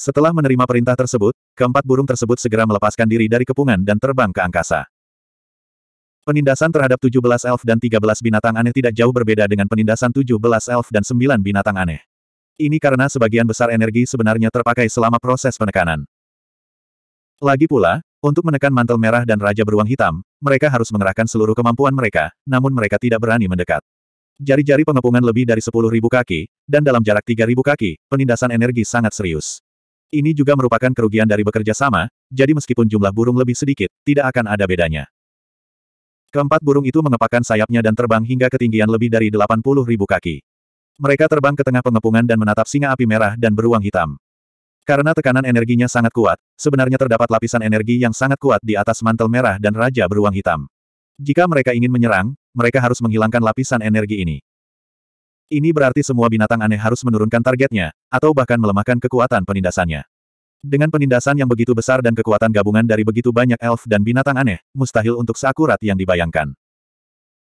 Setelah menerima perintah tersebut, keempat burung tersebut segera melepaskan diri dari kepungan dan terbang ke angkasa. Penindasan terhadap 17 elf dan 13 binatang aneh tidak jauh berbeda dengan penindasan 17 elf dan 9 binatang aneh. Ini karena sebagian besar energi sebenarnya terpakai selama proses penekanan. Lagi pula, untuk menekan mantel merah dan raja beruang hitam, mereka harus mengerahkan seluruh kemampuan mereka, namun mereka tidak berani mendekat. Jari-jari pengepungan lebih dari 10.000 kaki, dan dalam jarak 3.000 kaki, penindasan energi sangat serius. Ini juga merupakan kerugian dari bekerja sama, jadi meskipun jumlah burung lebih sedikit, tidak akan ada bedanya. Keempat burung itu mengepakkan sayapnya dan terbang hingga ketinggian lebih dari 80 ribu kaki. Mereka terbang ke tengah pengepungan dan menatap singa api merah dan beruang hitam. Karena tekanan energinya sangat kuat, sebenarnya terdapat lapisan energi yang sangat kuat di atas mantel merah dan raja beruang hitam. Jika mereka ingin menyerang, mereka harus menghilangkan lapisan energi ini. Ini berarti semua binatang aneh harus menurunkan targetnya, atau bahkan melemahkan kekuatan penindasannya. Dengan penindasan yang begitu besar dan kekuatan gabungan dari begitu banyak elf dan binatang aneh, mustahil untuk seakurat yang dibayangkan.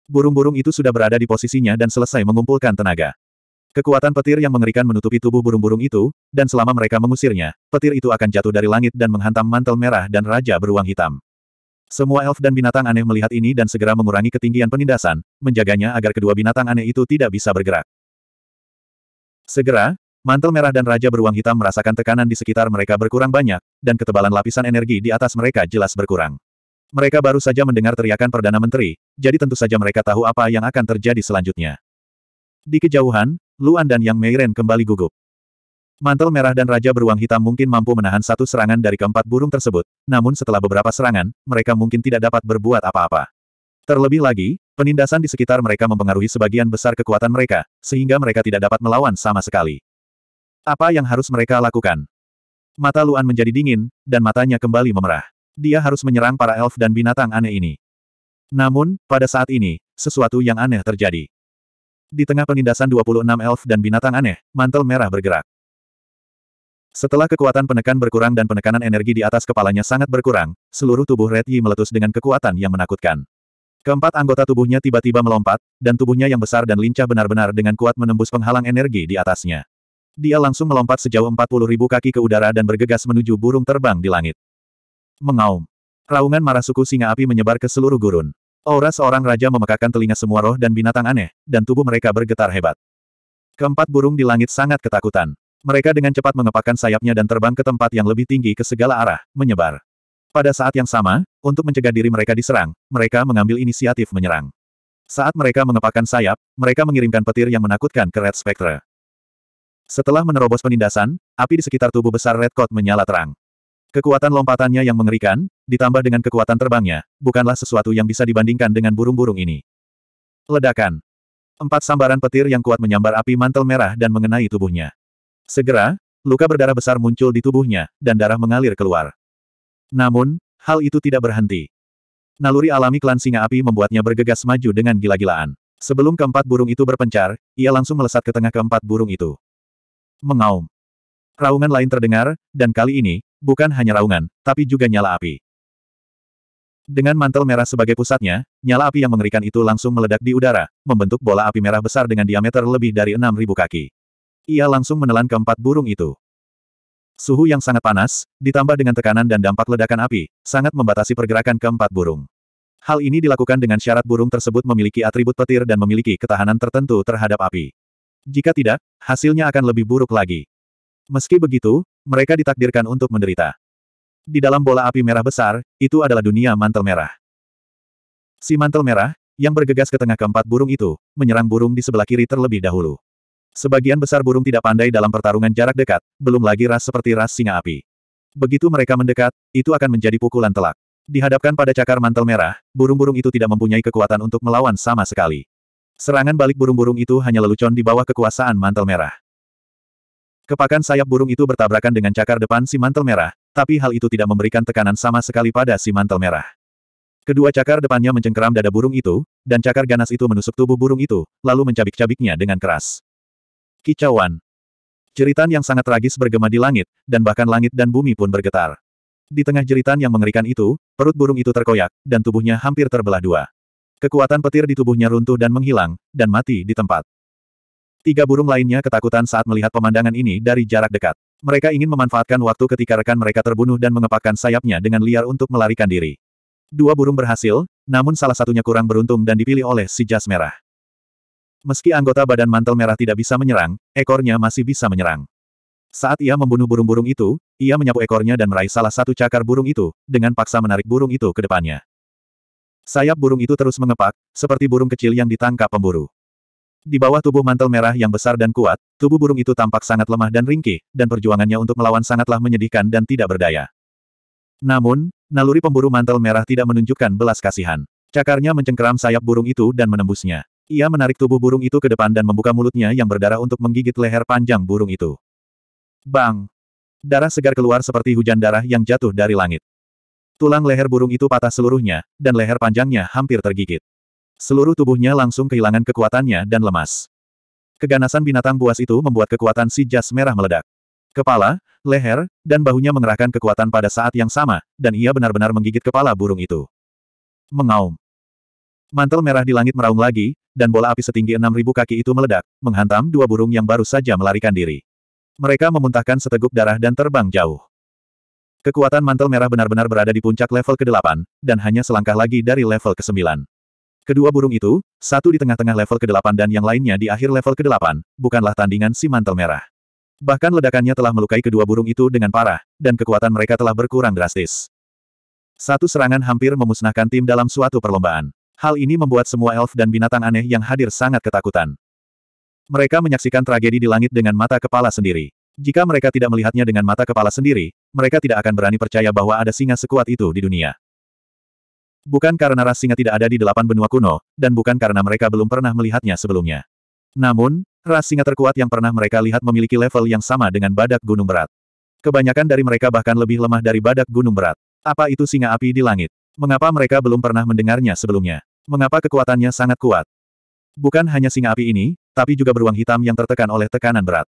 Burung-burung itu sudah berada di posisinya dan selesai mengumpulkan tenaga. Kekuatan petir yang mengerikan menutupi tubuh burung-burung itu, dan selama mereka mengusirnya, petir itu akan jatuh dari langit dan menghantam mantel merah dan raja beruang hitam. Semua elf dan binatang aneh melihat ini dan segera mengurangi ketinggian penindasan, menjaganya agar kedua binatang aneh itu tidak bisa bergerak. Segera, mantel merah dan Raja Beruang Hitam merasakan tekanan di sekitar mereka berkurang banyak, dan ketebalan lapisan energi di atas mereka jelas berkurang. Mereka baru saja mendengar teriakan Perdana Menteri, jadi tentu saja mereka tahu apa yang akan terjadi selanjutnya. Di kejauhan, Luan dan Yang Meiren kembali gugup. Mantel merah dan Raja Beruang Hitam mungkin mampu menahan satu serangan dari keempat burung tersebut, namun setelah beberapa serangan, mereka mungkin tidak dapat berbuat apa-apa. Terlebih lagi, Penindasan di sekitar mereka mempengaruhi sebagian besar kekuatan mereka, sehingga mereka tidak dapat melawan sama sekali. Apa yang harus mereka lakukan? Mata Luan menjadi dingin, dan matanya kembali memerah. Dia harus menyerang para elf dan binatang aneh ini. Namun, pada saat ini, sesuatu yang aneh terjadi. Di tengah penindasan 26 elf dan binatang aneh, mantel merah bergerak. Setelah kekuatan penekan berkurang dan penekanan energi di atas kepalanya sangat berkurang, seluruh tubuh Red Yi meletus dengan kekuatan yang menakutkan. Keempat anggota tubuhnya tiba-tiba melompat, dan tubuhnya yang besar dan lincah benar-benar dengan kuat menembus penghalang energi di atasnya. Dia langsung melompat sejauh 40 ribu kaki ke udara dan bergegas menuju burung terbang di langit. Mengaum. Raungan marah suku singa api menyebar ke seluruh gurun. Aura seorang raja memekakan telinga semua roh dan binatang aneh, dan tubuh mereka bergetar hebat. Keempat burung di langit sangat ketakutan. Mereka dengan cepat mengepakkan sayapnya dan terbang ke tempat yang lebih tinggi ke segala arah, menyebar. Pada saat yang sama, untuk mencegah diri mereka diserang, mereka mengambil inisiatif menyerang. Saat mereka mengepakkan sayap, mereka mengirimkan petir yang menakutkan ke Red Spectre. Setelah menerobos penindasan, api di sekitar tubuh besar Red Coat menyala terang. Kekuatan lompatannya yang mengerikan, ditambah dengan kekuatan terbangnya, bukanlah sesuatu yang bisa dibandingkan dengan burung-burung ini. Ledakan. Empat sambaran petir yang kuat menyambar api mantel merah dan mengenai tubuhnya. Segera, luka berdarah besar muncul di tubuhnya, dan darah mengalir keluar. Namun, hal itu tidak berhenti. Naluri alami klan singa api membuatnya bergegas maju dengan gila-gilaan. Sebelum keempat burung itu berpencar, ia langsung melesat ke tengah keempat burung itu. Mengaum. Raungan lain terdengar, dan kali ini, bukan hanya raungan, tapi juga nyala api. Dengan mantel merah sebagai pusatnya, nyala api yang mengerikan itu langsung meledak di udara, membentuk bola api merah besar dengan diameter lebih dari 6.000 kaki. Ia langsung menelan keempat burung itu. Suhu yang sangat panas, ditambah dengan tekanan dan dampak ledakan api, sangat membatasi pergerakan keempat burung. Hal ini dilakukan dengan syarat burung tersebut memiliki atribut petir dan memiliki ketahanan tertentu terhadap api. Jika tidak, hasilnya akan lebih buruk lagi. Meski begitu, mereka ditakdirkan untuk menderita. Di dalam bola api merah besar, itu adalah dunia mantel merah. Si mantel merah, yang bergegas ke tengah keempat burung itu, menyerang burung di sebelah kiri terlebih dahulu. Sebagian besar burung tidak pandai dalam pertarungan jarak dekat, belum lagi ras seperti ras singa api. Begitu mereka mendekat, itu akan menjadi pukulan telak. Dihadapkan pada cakar mantel merah, burung-burung itu tidak mempunyai kekuatan untuk melawan sama sekali. Serangan balik burung-burung itu hanya lelucon di bawah kekuasaan mantel merah. Kepakan sayap burung itu bertabrakan dengan cakar depan si mantel merah, tapi hal itu tidak memberikan tekanan sama sekali pada si mantel merah. Kedua cakar depannya mencengkeram dada burung itu, dan cakar ganas itu menusuk tubuh burung itu, lalu mencabik-cabiknya dengan keras kicauan. Jeritan yang sangat tragis bergema di langit, dan bahkan langit dan bumi pun bergetar. Di tengah jeritan yang mengerikan itu, perut burung itu terkoyak, dan tubuhnya hampir terbelah dua. Kekuatan petir di tubuhnya runtuh dan menghilang, dan mati di tempat. Tiga burung lainnya ketakutan saat melihat pemandangan ini dari jarak dekat. Mereka ingin memanfaatkan waktu ketika rekan mereka terbunuh dan mengepakkan sayapnya dengan liar untuk melarikan diri. Dua burung berhasil, namun salah satunya kurang beruntung dan dipilih oleh si jas merah. Meski anggota badan mantel merah tidak bisa menyerang, ekornya masih bisa menyerang. Saat ia membunuh burung-burung itu, ia menyapu ekornya dan meraih salah satu cakar burung itu, dengan paksa menarik burung itu ke depannya. Sayap burung itu terus mengepak, seperti burung kecil yang ditangkap pemburu. Di bawah tubuh mantel merah yang besar dan kuat, tubuh burung itu tampak sangat lemah dan ringkih, dan perjuangannya untuk melawan sangatlah menyedihkan dan tidak berdaya. Namun, naluri pemburu mantel merah tidak menunjukkan belas kasihan. Cakarnya mencengkeram sayap burung itu dan menembusnya. Ia menarik tubuh burung itu ke depan dan membuka mulutnya yang berdarah untuk menggigit leher panjang burung itu. Bang! Darah segar keluar seperti hujan darah yang jatuh dari langit. Tulang leher burung itu patah seluruhnya, dan leher panjangnya hampir tergigit. Seluruh tubuhnya langsung kehilangan kekuatannya dan lemas. Keganasan binatang buas itu membuat kekuatan si jas merah meledak. Kepala, leher, dan bahunya mengerahkan kekuatan pada saat yang sama, dan ia benar-benar menggigit kepala burung itu. Mengaum. Mantel merah di langit meraung lagi, dan bola api setinggi 6.000 kaki itu meledak, menghantam dua burung yang baru saja melarikan diri. Mereka memuntahkan seteguk darah dan terbang jauh. Kekuatan mantel merah benar-benar berada di puncak level ke-8, dan hanya selangkah lagi dari level ke-9. Kedua burung itu, satu di tengah-tengah level ke-8 dan yang lainnya di akhir level ke-8, bukanlah tandingan si mantel merah. Bahkan ledakannya telah melukai kedua burung itu dengan parah, dan kekuatan mereka telah berkurang drastis. Satu serangan hampir memusnahkan tim dalam suatu perlombaan. Hal ini membuat semua elf dan binatang aneh yang hadir sangat ketakutan. Mereka menyaksikan tragedi di langit dengan mata kepala sendiri. Jika mereka tidak melihatnya dengan mata kepala sendiri, mereka tidak akan berani percaya bahwa ada singa sekuat itu di dunia. Bukan karena ras singa tidak ada di delapan benua kuno, dan bukan karena mereka belum pernah melihatnya sebelumnya. Namun, ras singa terkuat yang pernah mereka lihat memiliki level yang sama dengan badak gunung berat. Kebanyakan dari mereka bahkan lebih lemah dari badak gunung berat. Apa itu singa api di langit? Mengapa mereka belum pernah mendengarnya sebelumnya? Mengapa kekuatannya sangat kuat? Bukan hanya singa api ini, tapi juga beruang hitam yang tertekan oleh tekanan berat.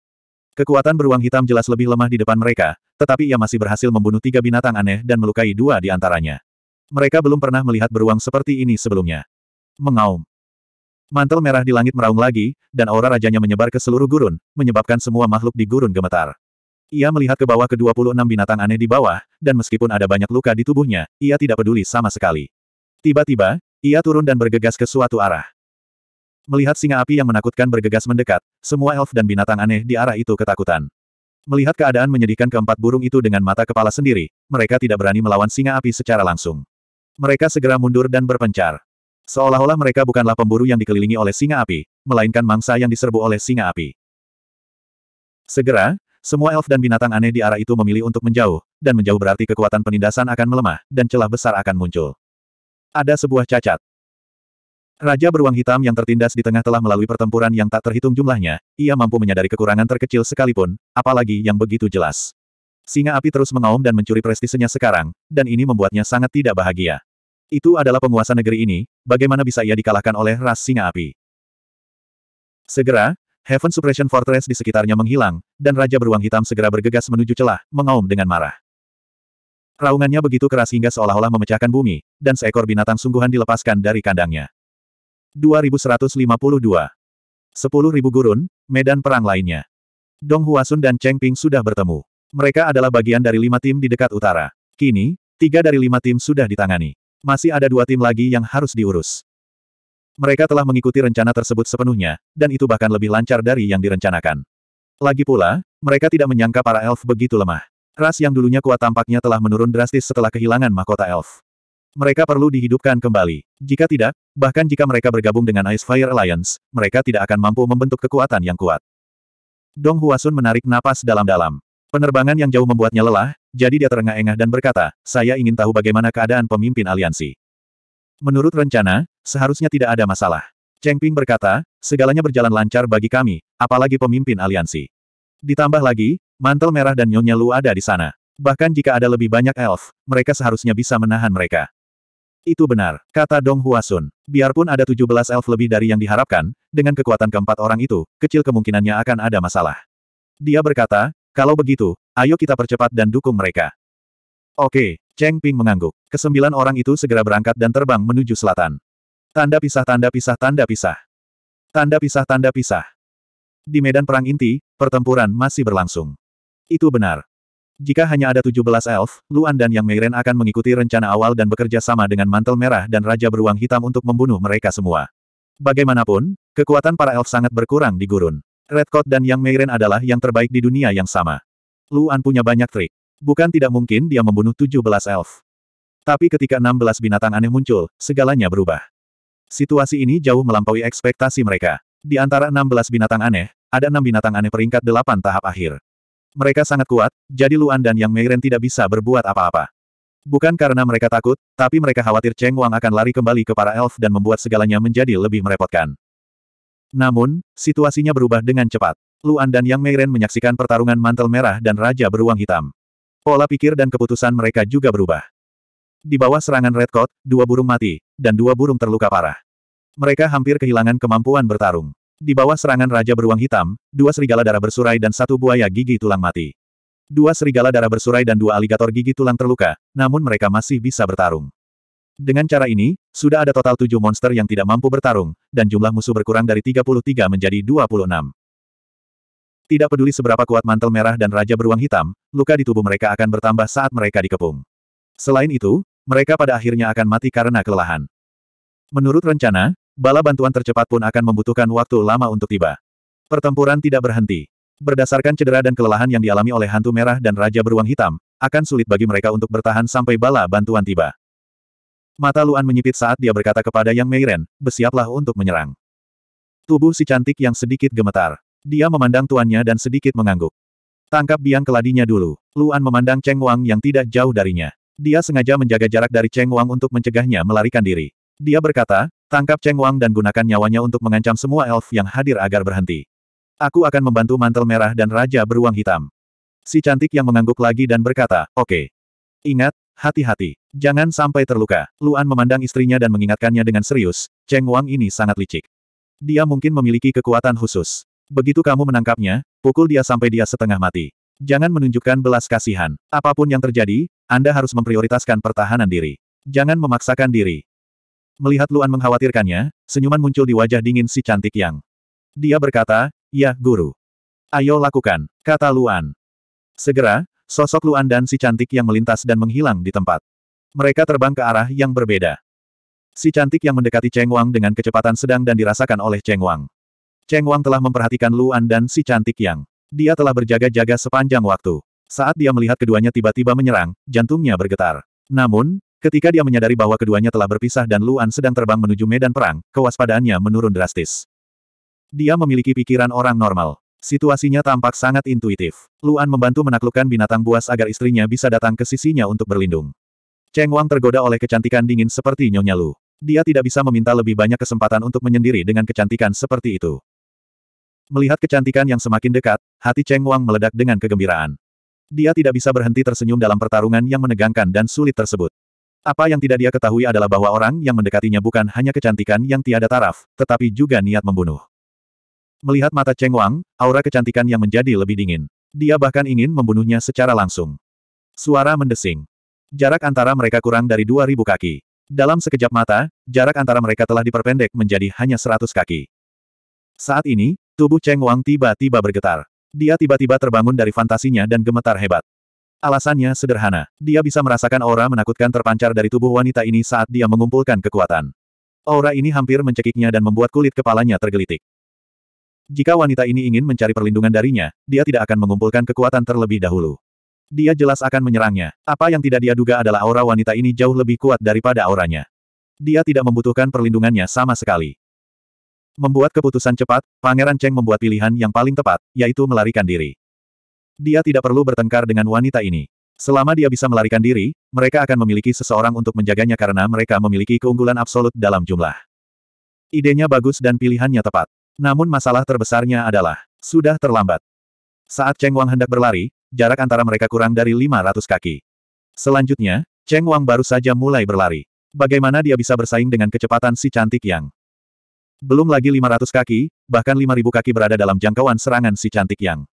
Kekuatan beruang hitam jelas lebih lemah di depan mereka, tetapi ia masih berhasil membunuh tiga binatang aneh dan melukai dua di antaranya. Mereka belum pernah melihat beruang seperti ini sebelumnya. Mengaum. Mantel merah di langit meraung lagi, dan aura rajanya menyebar ke seluruh gurun, menyebabkan semua makhluk di gurun gemetar. Ia melihat ke bawah ke 26 binatang aneh di bawah, dan meskipun ada banyak luka di tubuhnya, ia tidak peduli sama sekali. Tiba-tiba, ia turun dan bergegas ke suatu arah. Melihat singa api yang menakutkan bergegas mendekat, semua elf dan binatang aneh di arah itu ketakutan. Melihat keadaan menyedihkan keempat burung itu dengan mata kepala sendiri, mereka tidak berani melawan singa api secara langsung. Mereka segera mundur dan berpencar. Seolah-olah mereka bukanlah pemburu yang dikelilingi oleh singa api, melainkan mangsa yang diserbu oleh singa api. Segera, semua elf dan binatang aneh di arah itu memilih untuk menjauh, dan menjauh berarti kekuatan penindasan akan melemah, dan celah besar akan muncul. Ada sebuah cacat. Raja beruang hitam yang tertindas di tengah telah melalui pertempuran yang tak terhitung jumlahnya, ia mampu menyadari kekurangan terkecil sekalipun, apalagi yang begitu jelas. Singa api terus mengaum dan mencuri prestisenya sekarang, dan ini membuatnya sangat tidak bahagia. Itu adalah penguasa negeri ini, bagaimana bisa ia dikalahkan oleh ras singa api? Segera, Heaven Suppression Fortress di sekitarnya menghilang, dan Raja Beruang Hitam segera bergegas menuju celah, mengaum dengan marah. Raungannya begitu keras hingga seolah-olah memecahkan bumi, dan seekor binatang sungguhan dilepaskan dari kandangnya. 2152 10.000 gurun, medan perang lainnya. Dong Huasun dan Cheng Ping sudah bertemu. Mereka adalah bagian dari lima tim di dekat utara. Kini, tiga dari lima tim sudah ditangani. Masih ada dua tim lagi yang harus diurus. Mereka telah mengikuti rencana tersebut sepenuhnya, dan itu bahkan lebih lancar dari yang direncanakan. Lagi pula, mereka tidak menyangka para elf begitu lemah. Ras yang dulunya kuat tampaknya telah menurun drastis setelah kehilangan mahkota elf. Mereka perlu dihidupkan kembali. Jika tidak, bahkan jika mereka bergabung dengan Ice Fire Alliance, mereka tidak akan mampu membentuk kekuatan yang kuat. Dong Huasun menarik napas dalam-dalam. Penerbangan yang jauh membuatnya lelah, jadi dia terengah-engah dan berkata, saya ingin tahu bagaimana keadaan pemimpin aliansi. Menurut rencana, Seharusnya tidak ada masalah. Cheng Ping berkata, segalanya berjalan lancar bagi kami, apalagi pemimpin aliansi. Ditambah lagi, mantel merah dan Nyonya Lu ada di sana. Bahkan jika ada lebih banyak elf, mereka seharusnya bisa menahan mereka. Itu benar, kata Dong Huasun. Biarpun ada 17 elf lebih dari yang diharapkan, dengan kekuatan keempat orang itu, kecil kemungkinannya akan ada masalah. Dia berkata, kalau begitu, ayo kita percepat dan dukung mereka. Oke, Cheng Ping mengangguk. Kesembilan orang itu segera berangkat dan terbang menuju selatan. Tanda pisah tanda pisah tanda pisah. Tanda pisah tanda pisah. Di medan perang inti, pertempuran masih berlangsung. Itu benar. Jika hanya ada 17 elf, Luan dan Yang Meiren akan mengikuti rencana awal dan bekerja sama dengan Mantel Merah dan Raja Beruang Hitam untuk membunuh mereka semua. Bagaimanapun, kekuatan para elf sangat berkurang di gurun. Redcoat dan Yang Meiren adalah yang terbaik di dunia yang sama. Luan punya banyak trik. Bukan tidak mungkin dia membunuh 17 elf. Tapi ketika 16 binatang aneh muncul, segalanya berubah. Situasi ini jauh melampaui ekspektasi mereka. Di antara 16 binatang aneh, ada enam binatang aneh peringkat delapan tahap akhir. Mereka sangat kuat, jadi Luan dan Yang Meiren tidak bisa berbuat apa-apa. Bukan karena mereka takut, tapi mereka khawatir Cheng Wang akan lari kembali ke para elf dan membuat segalanya menjadi lebih merepotkan. Namun, situasinya berubah dengan cepat. Luan dan Yang Meiren menyaksikan pertarungan mantel merah dan Raja Beruang Hitam. Pola pikir dan keputusan mereka juga berubah. Di bawah serangan Red Coat, dua burung mati, dan dua burung terluka parah. Mereka hampir kehilangan kemampuan bertarung. Di bawah serangan Raja Beruang Hitam, dua serigala darah bersurai dan satu buaya gigi tulang mati. Dua serigala darah bersurai dan dua aligator gigi tulang terluka, namun mereka masih bisa bertarung. Dengan cara ini, sudah ada total tujuh monster yang tidak mampu bertarung, dan jumlah musuh berkurang dari 33 menjadi 26. Tidak peduli seberapa kuat mantel merah dan Raja Beruang Hitam, luka di tubuh mereka akan bertambah saat mereka dikepung. Selain itu, mereka pada akhirnya akan mati karena kelelahan. Menurut rencana, bala bantuan tercepat pun akan membutuhkan waktu lama untuk tiba. Pertempuran tidak berhenti. Berdasarkan cedera dan kelelahan yang dialami oleh hantu merah dan raja beruang hitam, akan sulit bagi mereka untuk bertahan sampai bala bantuan tiba. Mata Luan menyipit saat dia berkata kepada Yang Meiren, bersiaplah untuk menyerang. Tubuh si cantik yang sedikit gemetar. Dia memandang tuannya dan sedikit mengangguk. Tangkap biang keladinya dulu. Luan memandang Cheng Wang yang tidak jauh darinya. Dia sengaja menjaga jarak dari Cheng Wang untuk mencegahnya melarikan diri. Dia berkata, tangkap Cheng Wang dan gunakan nyawanya untuk mengancam semua elf yang hadir agar berhenti. Aku akan membantu mantel merah dan raja beruang hitam. Si cantik yang mengangguk lagi dan berkata, oke. Okay. Ingat, hati-hati. Jangan sampai terluka. Luan memandang istrinya dan mengingatkannya dengan serius, Cheng Wang ini sangat licik. Dia mungkin memiliki kekuatan khusus. Begitu kamu menangkapnya, pukul dia sampai dia setengah mati. Jangan menunjukkan belas kasihan. Apapun yang terjadi, Anda harus memprioritaskan pertahanan diri. Jangan memaksakan diri. Melihat Luan mengkhawatirkannya, senyuman muncul di wajah dingin si cantik yang. Dia berkata, Ya, guru. Ayo lakukan, kata Luan. Segera, sosok Luan dan si cantik yang melintas dan menghilang di tempat. Mereka terbang ke arah yang berbeda. Si cantik yang mendekati Cheng Wang dengan kecepatan sedang dan dirasakan oleh Cheng Wang. Cheng Wang telah memperhatikan Luan dan si cantik yang. Dia telah berjaga-jaga sepanjang waktu. Saat dia melihat keduanya tiba-tiba menyerang, jantungnya bergetar. Namun, ketika dia menyadari bahwa keduanya telah berpisah dan Luan sedang terbang menuju medan perang, kewaspadaannya menurun drastis. Dia memiliki pikiran orang normal. Situasinya tampak sangat intuitif. Luan membantu menaklukkan binatang buas agar istrinya bisa datang ke sisinya untuk berlindung. Cheng Wang tergoda oleh kecantikan dingin seperti Nyonya Lu. Dia tidak bisa meminta lebih banyak kesempatan untuk menyendiri dengan kecantikan seperti itu. Melihat kecantikan yang semakin dekat, hati Cheng Wang meledak dengan kegembiraan. Dia tidak bisa berhenti tersenyum dalam pertarungan yang menegangkan dan sulit tersebut. Apa yang tidak dia ketahui adalah bahwa orang yang mendekatinya bukan hanya kecantikan yang tiada taraf, tetapi juga niat membunuh. Melihat mata Cheng Wang, aura kecantikan yang menjadi lebih dingin. Dia bahkan ingin membunuhnya secara langsung. Suara mendesing. Jarak antara mereka kurang dari 2.000 kaki. Dalam sekejap mata, jarak antara mereka telah diperpendek menjadi hanya 100 kaki. Saat ini, Tubuh Cheng Wang tiba-tiba bergetar. Dia tiba-tiba terbangun dari fantasinya dan gemetar hebat. Alasannya sederhana. Dia bisa merasakan aura menakutkan terpancar dari tubuh wanita ini saat dia mengumpulkan kekuatan. Aura ini hampir mencekiknya dan membuat kulit kepalanya tergelitik. Jika wanita ini ingin mencari perlindungan darinya, dia tidak akan mengumpulkan kekuatan terlebih dahulu. Dia jelas akan menyerangnya. Apa yang tidak dia duga adalah aura wanita ini jauh lebih kuat daripada auranya. Dia tidak membutuhkan perlindungannya sama sekali. Membuat keputusan cepat, Pangeran Cheng membuat pilihan yang paling tepat, yaitu melarikan diri. Dia tidak perlu bertengkar dengan wanita ini. Selama dia bisa melarikan diri, mereka akan memiliki seseorang untuk menjaganya karena mereka memiliki keunggulan absolut dalam jumlah. Idenya bagus dan pilihannya tepat. Namun masalah terbesarnya adalah, sudah terlambat. Saat Cheng Wang hendak berlari, jarak antara mereka kurang dari 500 kaki. Selanjutnya, Cheng Wang baru saja mulai berlari. Bagaimana dia bisa bersaing dengan kecepatan si cantik yang belum lagi 500 kaki, bahkan 5000 kaki berada dalam jangkauan serangan si cantik yang.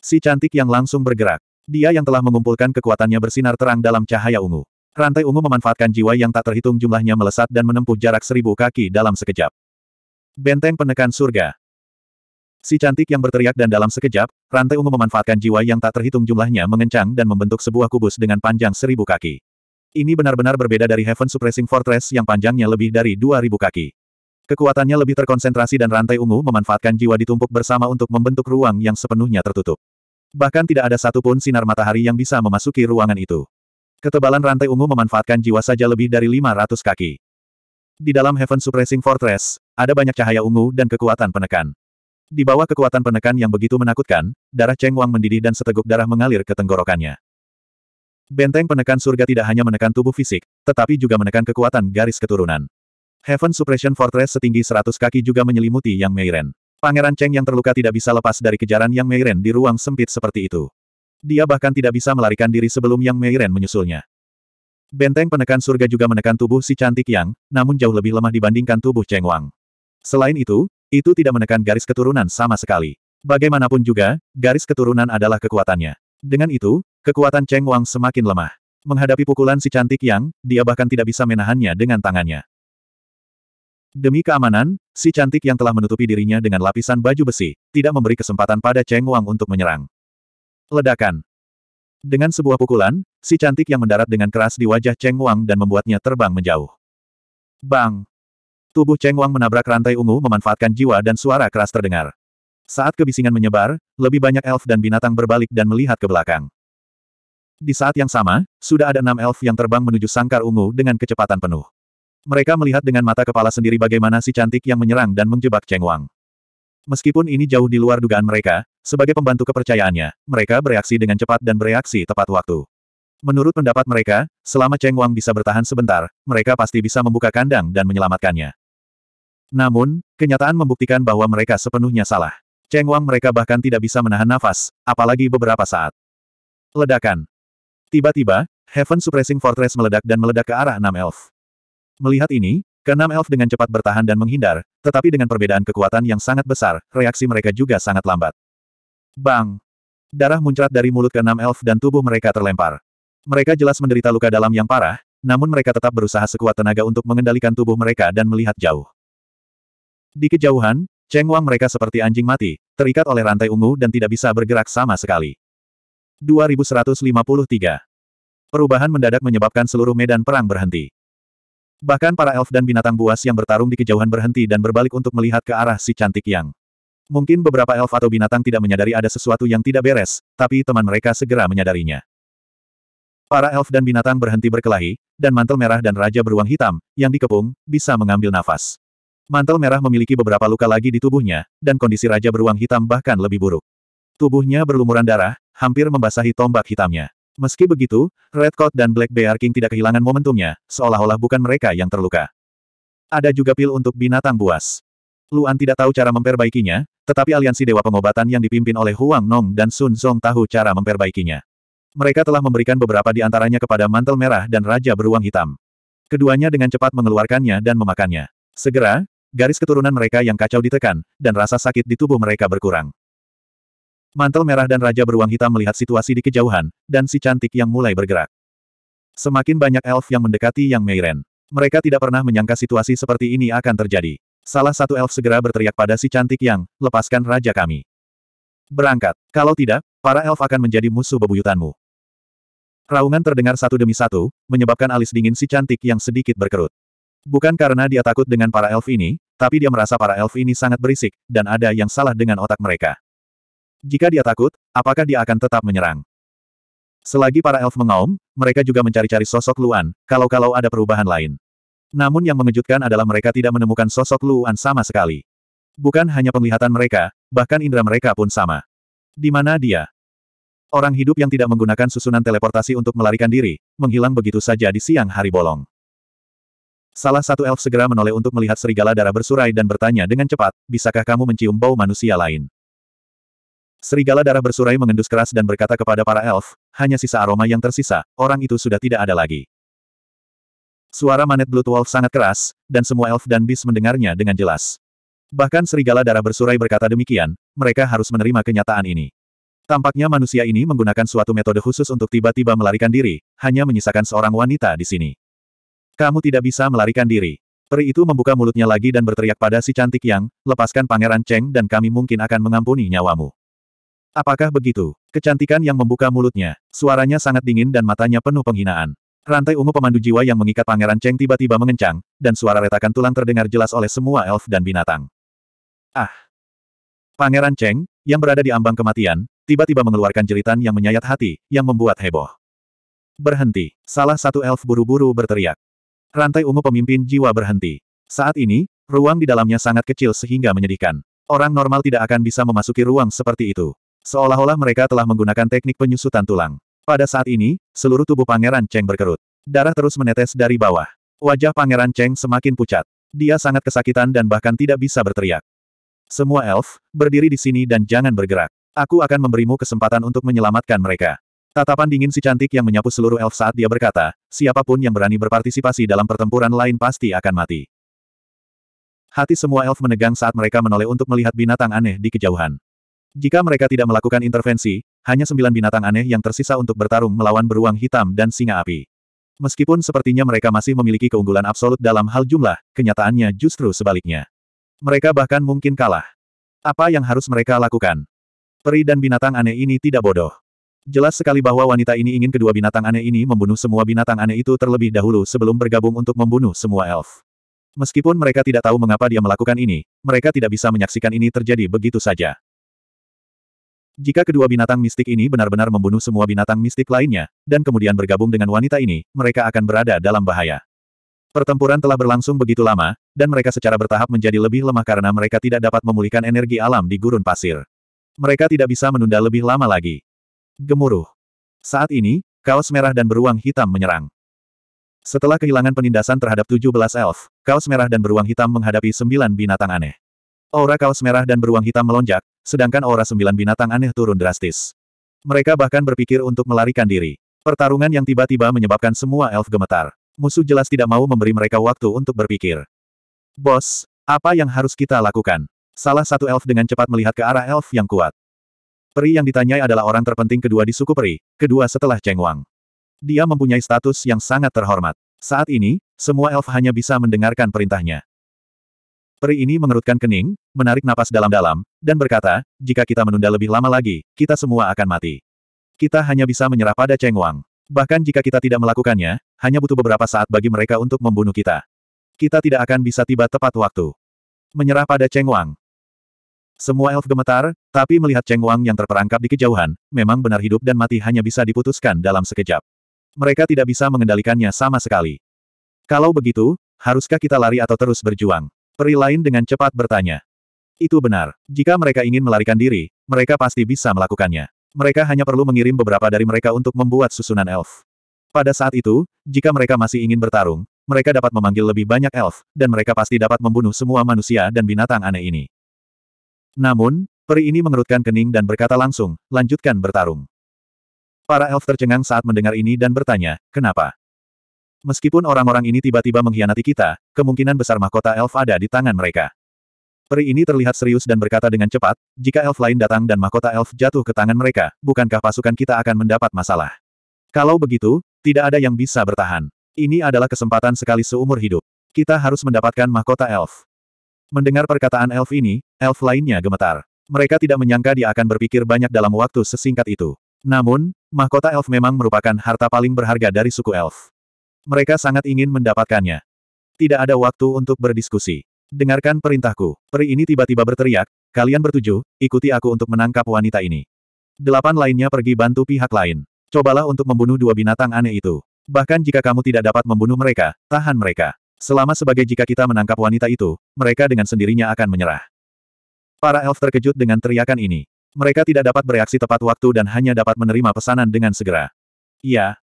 Si cantik yang langsung bergerak. Dia yang telah mengumpulkan kekuatannya bersinar terang dalam cahaya ungu. Rantai ungu memanfaatkan jiwa yang tak terhitung jumlahnya melesat dan menempuh jarak seribu kaki dalam sekejap. Benteng penekan surga. Si cantik yang berteriak dan dalam sekejap, rantai ungu memanfaatkan jiwa yang tak terhitung jumlahnya mengencang dan membentuk sebuah kubus dengan panjang seribu kaki. Ini benar-benar berbeda dari Heaven Suppressing Fortress yang panjangnya lebih dari dua ribu kaki. Kekuatannya lebih terkonsentrasi dan rantai ungu memanfaatkan jiwa ditumpuk bersama untuk membentuk ruang yang sepenuhnya tertutup. Bahkan tidak ada satupun sinar matahari yang bisa memasuki ruangan itu. Ketebalan rantai ungu memanfaatkan jiwa saja lebih dari 500 kaki. Di dalam Heaven Suppressing Fortress, ada banyak cahaya ungu dan kekuatan penekan. Di bawah kekuatan penekan yang begitu menakutkan, darah Cheng Wang mendidih dan seteguk darah mengalir ke tenggorokannya. Benteng penekan surga tidak hanya menekan tubuh fisik, tetapi juga menekan kekuatan garis keturunan. Heaven Suppression Fortress setinggi 100 kaki juga menyelimuti Yang Meiren. Pangeran Cheng yang terluka tidak bisa lepas dari kejaran Yang Meiren di ruang sempit seperti itu. Dia bahkan tidak bisa melarikan diri sebelum Yang Meiren menyusulnya. Benteng penekan surga juga menekan tubuh si cantik Yang, namun jauh lebih lemah dibandingkan tubuh Cheng Wang. Selain itu, itu tidak menekan garis keturunan sama sekali. Bagaimanapun juga, garis keturunan adalah kekuatannya. Dengan itu, kekuatan Cheng Wang semakin lemah. Menghadapi pukulan si cantik Yang, dia bahkan tidak bisa menahannya dengan tangannya. Demi keamanan, si cantik yang telah menutupi dirinya dengan lapisan baju besi, tidak memberi kesempatan pada Cheng Wang untuk menyerang. Ledakan. Dengan sebuah pukulan, si cantik yang mendarat dengan keras di wajah Cheng Wang dan membuatnya terbang menjauh. Bang! Tubuh Cheng Wang menabrak rantai ungu memanfaatkan jiwa dan suara keras terdengar. Saat kebisingan menyebar, lebih banyak elf dan binatang berbalik dan melihat ke belakang. Di saat yang sama, sudah ada enam elf yang terbang menuju sangkar ungu dengan kecepatan penuh. Mereka melihat dengan mata kepala sendiri bagaimana si cantik yang menyerang dan menjebak Cheng Wang. Meskipun ini jauh di luar dugaan mereka, sebagai pembantu kepercayaannya, mereka bereaksi dengan cepat dan bereaksi tepat waktu. Menurut pendapat mereka, selama Cheng Wang bisa bertahan sebentar, mereka pasti bisa membuka kandang dan menyelamatkannya. Namun, kenyataan membuktikan bahwa mereka sepenuhnya salah. Cheng Wang mereka bahkan tidak bisa menahan nafas, apalagi beberapa saat. Ledakan. Tiba-tiba, Heaven Suppressing Fortress meledak dan meledak ke arah enam elf. Melihat ini, keenam elf dengan cepat bertahan dan menghindar, tetapi dengan perbedaan kekuatan yang sangat besar, reaksi mereka juga sangat lambat. Bang! Darah muncrat dari mulut keenam elf dan tubuh mereka terlempar. Mereka jelas menderita luka dalam yang parah, namun mereka tetap berusaha sekuat tenaga untuk mengendalikan tubuh mereka dan melihat jauh. Di kejauhan, cengwang mereka seperti anjing mati, terikat oleh rantai ungu dan tidak bisa bergerak sama sekali. 2153. Perubahan mendadak menyebabkan seluruh medan perang berhenti. Bahkan para elf dan binatang buas yang bertarung di kejauhan berhenti dan berbalik untuk melihat ke arah si cantik yang. Mungkin beberapa elf atau binatang tidak menyadari ada sesuatu yang tidak beres, tapi teman mereka segera menyadarinya. Para elf dan binatang berhenti berkelahi, dan mantel merah dan raja beruang hitam, yang dikepung, bisa mengambil nafas. Mantel merah memiliki beberapa luka lagi di tubuhnya, dan kondisi raja beruang hitam bahkan lebih buruk. Tubuhnya berlumuran darah, hampir membasahi tombak hitamnya. Meski begitu, Red Coat dan Black Bear King tidak kehilangan momentumnya, seolah-olah bukan mereka yang terluka. Ada juga pil untuk binatang buas. Luan tidak tahu cara memperbaikinya, tetapi aliansi Dewa Pengobatan yang dipimpin oleh Huang Nong dan Sun Zong tahu cara memperbaikinya. Mereka telah memberikan beberapa di antaranya kepada Mantel Merah dan Raja Beruang Hitam. Keduanya dengan cepat mengeluarkannya dan memakannya. Segera, garis keturunan mereka yang kacau ditekan, dan rasa sakit di tubuh mereka berkurang. Mantel merah dan Raja Beruang Hitam melihat situasi di kejauhan, dan si cantik yang mulai bergerak. Semakin banyak elf yang mendekati Yang Meiren. Mereka tidak pernah menyangka situasi seperti ini akan terjadi. Salah satu elf segera berteriak pada si cantik yang, lepaskan raja kami. Berangkat. Kalau tidak, para elf akan menjadi musuh bebuyutanmu. Raungan terdengar satu demi satu, menyebabkan alis dingin si cantik yang sedikit berkerut. Bukan karena dia takut dengan para elf ini, tapi dia merasa para elf ini sangat berisik, dan ada yang salah dengan otak mereka. Jika dia takut, apakah dia akan tetap menyerang? Selagi para elf mengaum, mereka juga mencari-cari sosok Luan, kalau-kalau ada perubahan lain. Namun yang mengejutkan adalah mereka tidak menemukan sosok Luan sama sekali. Bukan hanya penglihatan mereka, bahkan indera mereka pun sama. Di mana dia? Orang hidup yang tidak menggunakan susunan teleportasi untuk melarikan diri, menghilang begitu saja di siang hari bolong. Salah satu elf segera menoleh untuk melihat serigala darah bersurai dan bertanya dengan cepat, bisakah kamu mencium bau manusia lain? Serigala darah bersurai mengendus keras dan berkata kepada para elf, hanya sisa aroma yang tersisa, orang itu sudah tidak ada lagi. Suara Manet Blood Wolf sangat keras, dan semua elf dan bis mendengarnya dengan jelas. Bahkan serigala darah bersurai berkata demikian, mereka harus menerima kenyataan ini. Tampaknya manusia ini menggunakan suatu metode khusus untuk tiba-tiba melarikan diri, hanya menyisakan seorang wanita di sini. Kamu tidak bisa melarikan diri. Peri itu membuka mulutnya lagi dan berteriak pada si cantik yang, lepaskan Pangeran Cheng dan kami mungkin akan mengampuni nyawamu. Apakah begitu? Kecantikan yang membuka mulutnya. Suaranya sangat dingin dan matanya penuh penghinaan. Rantai ungu pemandu jiwa yang mengikat Pangeran Cheng tiba-tiba mengencang, dan suara retakan tulang terdengar jelas oleh semua elf dan binatang. Ah! Pangeran Cheng, yang berada di ambang kematian, tiba-tiba mengeluarkan jeritan yang menyayat hati, yang membuat heboh. Berhenti, salah satu elf buru-buru berteriak. Rantai ungu pemimpin jiwa berhenti. Saat ini, ruang di dalamnya sangat kecil sehingga menyedihkan. Orang normal tidak akan bisa memasuki ruang seperti itu. Seolah-olah mereka telah menggunakan teknik penyusutan tulang. Pada saat ini, seluruh tubuh Pangeran Cheng berkerut. Darah terus menetes dari bawah. Wajah Pangeran Cheng semakin pucat. Dia sangat kesakitan dan bahkan tidak bisa berteriak. Semua elf, berdiri di sini dan jangan bergerak. Aku akan memberimu kesempatan untuk menyelamatkan mereka. Tatapan dingin si cantik yang menyapu seluruh elf saat dia berkata, siapapun yang berani berpartisipasi dalam pertempuran lain pasti akan mati. Hati semua elf menegang saat mereka menoleh untuk melihat binatang aneh di kejauhan. Jika mereka tidak melakukan intervensi, hanya sembilan binatang aneh yang tersisa untuk bertarung melawan beruang hitam dan singa api. Meskipun sepertinya mereka masih memiliki keunggulan absolut dalam hal jumlah, kenyataannya justru sebaliknya. Mereka bahkan mungkin kalah. Apa yang harus mereka lakukan? Peri dan binatang aneh ini tidak bodoh. Jelas sekali bahwa wanita ini ingin kedua binatang aneh ini membunuh semua binatang aneh itu terlebih dahulu sebelum bergabung untuk membunuh semua elf. Meskipun mereka tidak tahu mengapa dia melakukan ini, mereka tidak bisa menyaksikan ini terjadi begitu saja. Jika kedua binatang mistik ini benar-benar membunuh semua binatang mistik lainnya, dan kemudian bergabung dengan wanita ini, mereka akan berada dalam bahaya. Pertempuran telah berlangsung begitu lama, dan mereka secara bertahap menjadi lebih lemah karena mereka tidak dapat memulihkan energi alam di gurun pasir. Mereka tidak bisa menunda lebih lama lagi. Gemuruh. Saat ini, kaos merah dan beruang hitam menyerang. Setelah kehilangan penindasan terhadap 17 elf, kaos merah dan beruang hitam menghadapi sembilan binatang aneh. Aura kaos merah dan beruang hitam melonjak, sedangkan aura sembilan binatang aneh turun drastis. Mereka bahkan berpikir untuk melarikan diri. Pertarungan yang tiba-tiba menyebabkan semua elf gemetar. Musuh jelas tidak mau memberi mereka waktu untuk berpikir. Bos, apa yang harus kita lakukan? Salah satu elf dengan cepat melihat ke arah elf yang kuat. Peri yang ditanyai adalah orang terpenting kedua di suku peri, kedua setelah Cheng Wang. Dia mempunyai status yang sangat terhormat. Saat ini, semua elf hanya bisa mendengarkan perintahnya. Peri ini mengerutkan kening, menarik napas dalam-dalam, dan berkata, jika kita menunda lebih lama lagi, kita semua akan mati. Kita hanya bisa menyerah pada Cheng Wang. Bahkan jika kita tidak melakukannya, hanya butuh beberapa saat bagi mereka untuk membunuh kita. Kita tidak akan bisa tiba tepat waktu. Menyerah pada Cheng Wang. Semua elf gemetar, tapi melihat Cheng Wang yang terperangkap di kejauhan, memang benar hidup dan mati hanya bisa diputuskan dalam sekejap. Mereka tidak bisa mengendalikannya sama sekali. Kalau begitu, haruskah kita lari atau terus berjuang? Peri lain dengan cepat bertanya. Itu benar. Jika mereka ingin melarikan diri, mereka pasti bisa melakukannya. Mereka hanya perlu mengirim beberapa dari mereka untuk membuat susunan elf. Pada saat itu, jika mereka masih ingin bertarung, mereka dapat memanggil lebih banyak elf, dan mereka pasti dapat membunuh semua manusia dan binatang aneh ini. Namun, peri ini mengerutkan kening dan berkata langsung, lanjutkan bertarung. Para elf tercengang saat mendengar ini dan bertanya, kenapa? Meskipun orang-orang ini tiba-tiba mengkhianati kita, kemungkinan besar mahkota elf ada di tangan mereka. Peri ini terlihat serius dan berkata dengan cepat, jika elf lain datang dan mahkota elf jatuh ke tangan mereka, bukankah pasukan kita akan mendapat masalah? Kalau begitu, tidak ada yang bisa bertahan. Ini adalah kesempatan sekali seumur hidup. Kita harus mendapatkan mahkota elf. Mendengar perkataan elf ini, elf lainnya gemetar. Mereka tidak menyangka dia akan berpikir banyak dalam waktu sesingkat itu. Namun, mahkota elf memang merupakan harta paling berharga dari suku elf. Mereka sangat ingin mendapatkannya. Tidak ada waktu untuk berdiskusi. Dengarkan perintahku. Peri ini tiba-tiba berteriak, kalian bertuju, ikuti aku untuk menangkap wanita ini. Delapan lainnya pergi bantu pihak lain. Cobalah untuk membunuh dua binatang aneh itu. Bahkan jika kamu tidak dapat membunuh mereka, tahan mereka. Selama sebagai jika kita menangkap wanita itu, mereka dengan sendirinya akan menyerah. Para elf terkejut dengan teriakan ini. Mereka tidak dapat bereaksi tepat waktu dan hanya dapat menerima pesanan dengan segera. Ya.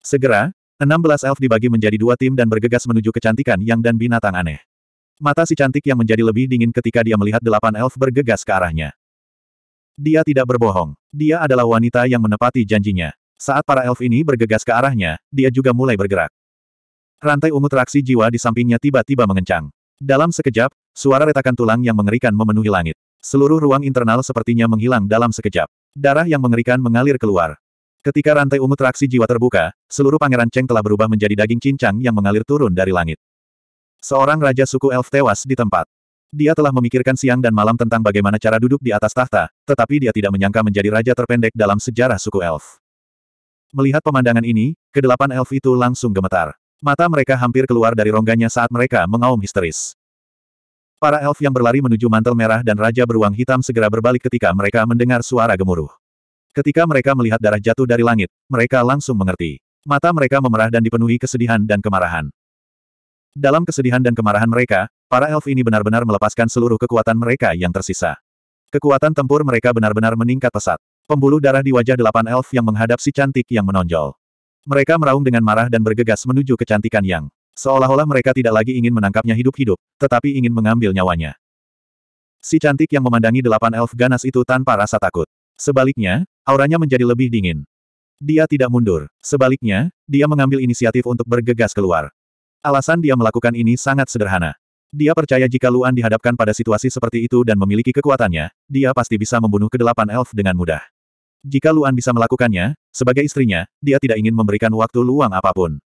Segera, 16 elf dibagi menjadi dua tim dan bergegas menuju kecantikan yang dan binatang aneh. Mata si cantik yang menjadi lebih dingin ketika dia melihat delapan elf bergegas ke arahnya. Dia tidak berbohong. Dia adalah wanita yang menepati janjinya. Saat para elf ini bergegas ke arahnya, dia juga mulai bergerak. Rantai ungu traksi jiwa di sampingnya tiba-tiba mengencang. Dalam sekejap, suara retakan tulang yang mengerikan memenuhi langit. Seluruh ruang internal sepertinya menghilang dalam sekejap. Darah yang mengerikan mengalir keluar. Ketika rantai ungu traksi jiwa terbuka, seluruh pangeran Cheng telah berubah menjadi daging cincang yang mengalir turun dari langit. Seorang raja suku elf tewas di tempat. Dia telah memikirkan siang dan malam tentang bagaimana cara duduk di atas tahta, tetapi dia tidak menyangka menjadi raja terpendek dalam sejarah suku elf. Melihat pemandangan ini, kedelapan elf itu langsung gemetar. Mata mereka hampir keluar dari rongganya saat mereka mengaum histeris. Para elf yang berlari menuju mantel merah dan Raja Beruang Hitam segera berbalik ketika mereka mendengar suara gemuruh. Ketika mereka melihat darah jatuh dari langit, mereka langsung mengerti. Mata mereka memerah dan dipenuhi kesedihan dan kemarahan. Dalam kesedihan dan kemarahan mereka, para elf ini benar-benar melepaskan seluruh kekuatan mereka yang tersisa. Kekuatan tempur mereka benar-benar meningkat pesat. Pembuluh darah di wajah delapan elf yang menghadap si cantik yang menonjol. Mereka meraung dengan marah dan bergegas menuju kecantikan yang. Seolah-olah mereka tidak lagi ingin menangkapnya hidup-hidup, tetapi ingin mengambil nyawanya. Si cantik yang memandangi delapan elf ganas itu tanpa rasa takut. Sebaliknya, Auranya menjadi lebih dingin. Dia tidak mundur. Sebaliknya, dia mengambil inisiatif untuk bergegas keluar. Alasan dia melakukan ini sangat sederhana. Dia percaya jika Luan dihadapkan pada situasi seperti itu dan memiliki kekuatannya, dia pasti bisa membunuh kedelapan elf dengan mudah. Jika Luan bisa melakukannya, sebagai istrinya, dia tidak ingin memberikan waktu luang apapun.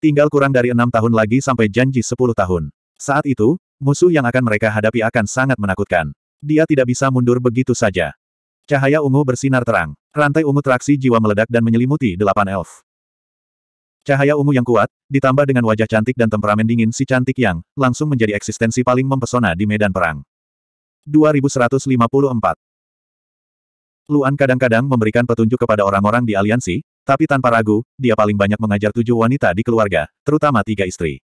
Tinggal kurang dari enam tahun lagi sampai janji sepuluh tahun. Saat itu, musuh yang akan mereka hadapi akan sangat menakutkan. Dia tidak bisa mundur begitu saja. Cahaya ungu bersinar terang. Rantai ungu traksi jiwa meledak dan menyelimuti delapan elf. Cahaya ungu yang kuat, ditambah dengan wajah cantik dan temperamen dingin si cantik yang, langsung menjadi eksistensi paling mempesona di medan perang. 2154 Luan kadang-kadang memberikan petunjuk kepada orang-orang di aliansi, tapi tanpa ragu, dia paling banyak mengajar tujuh wanita di keluarga, terutama tiga istri.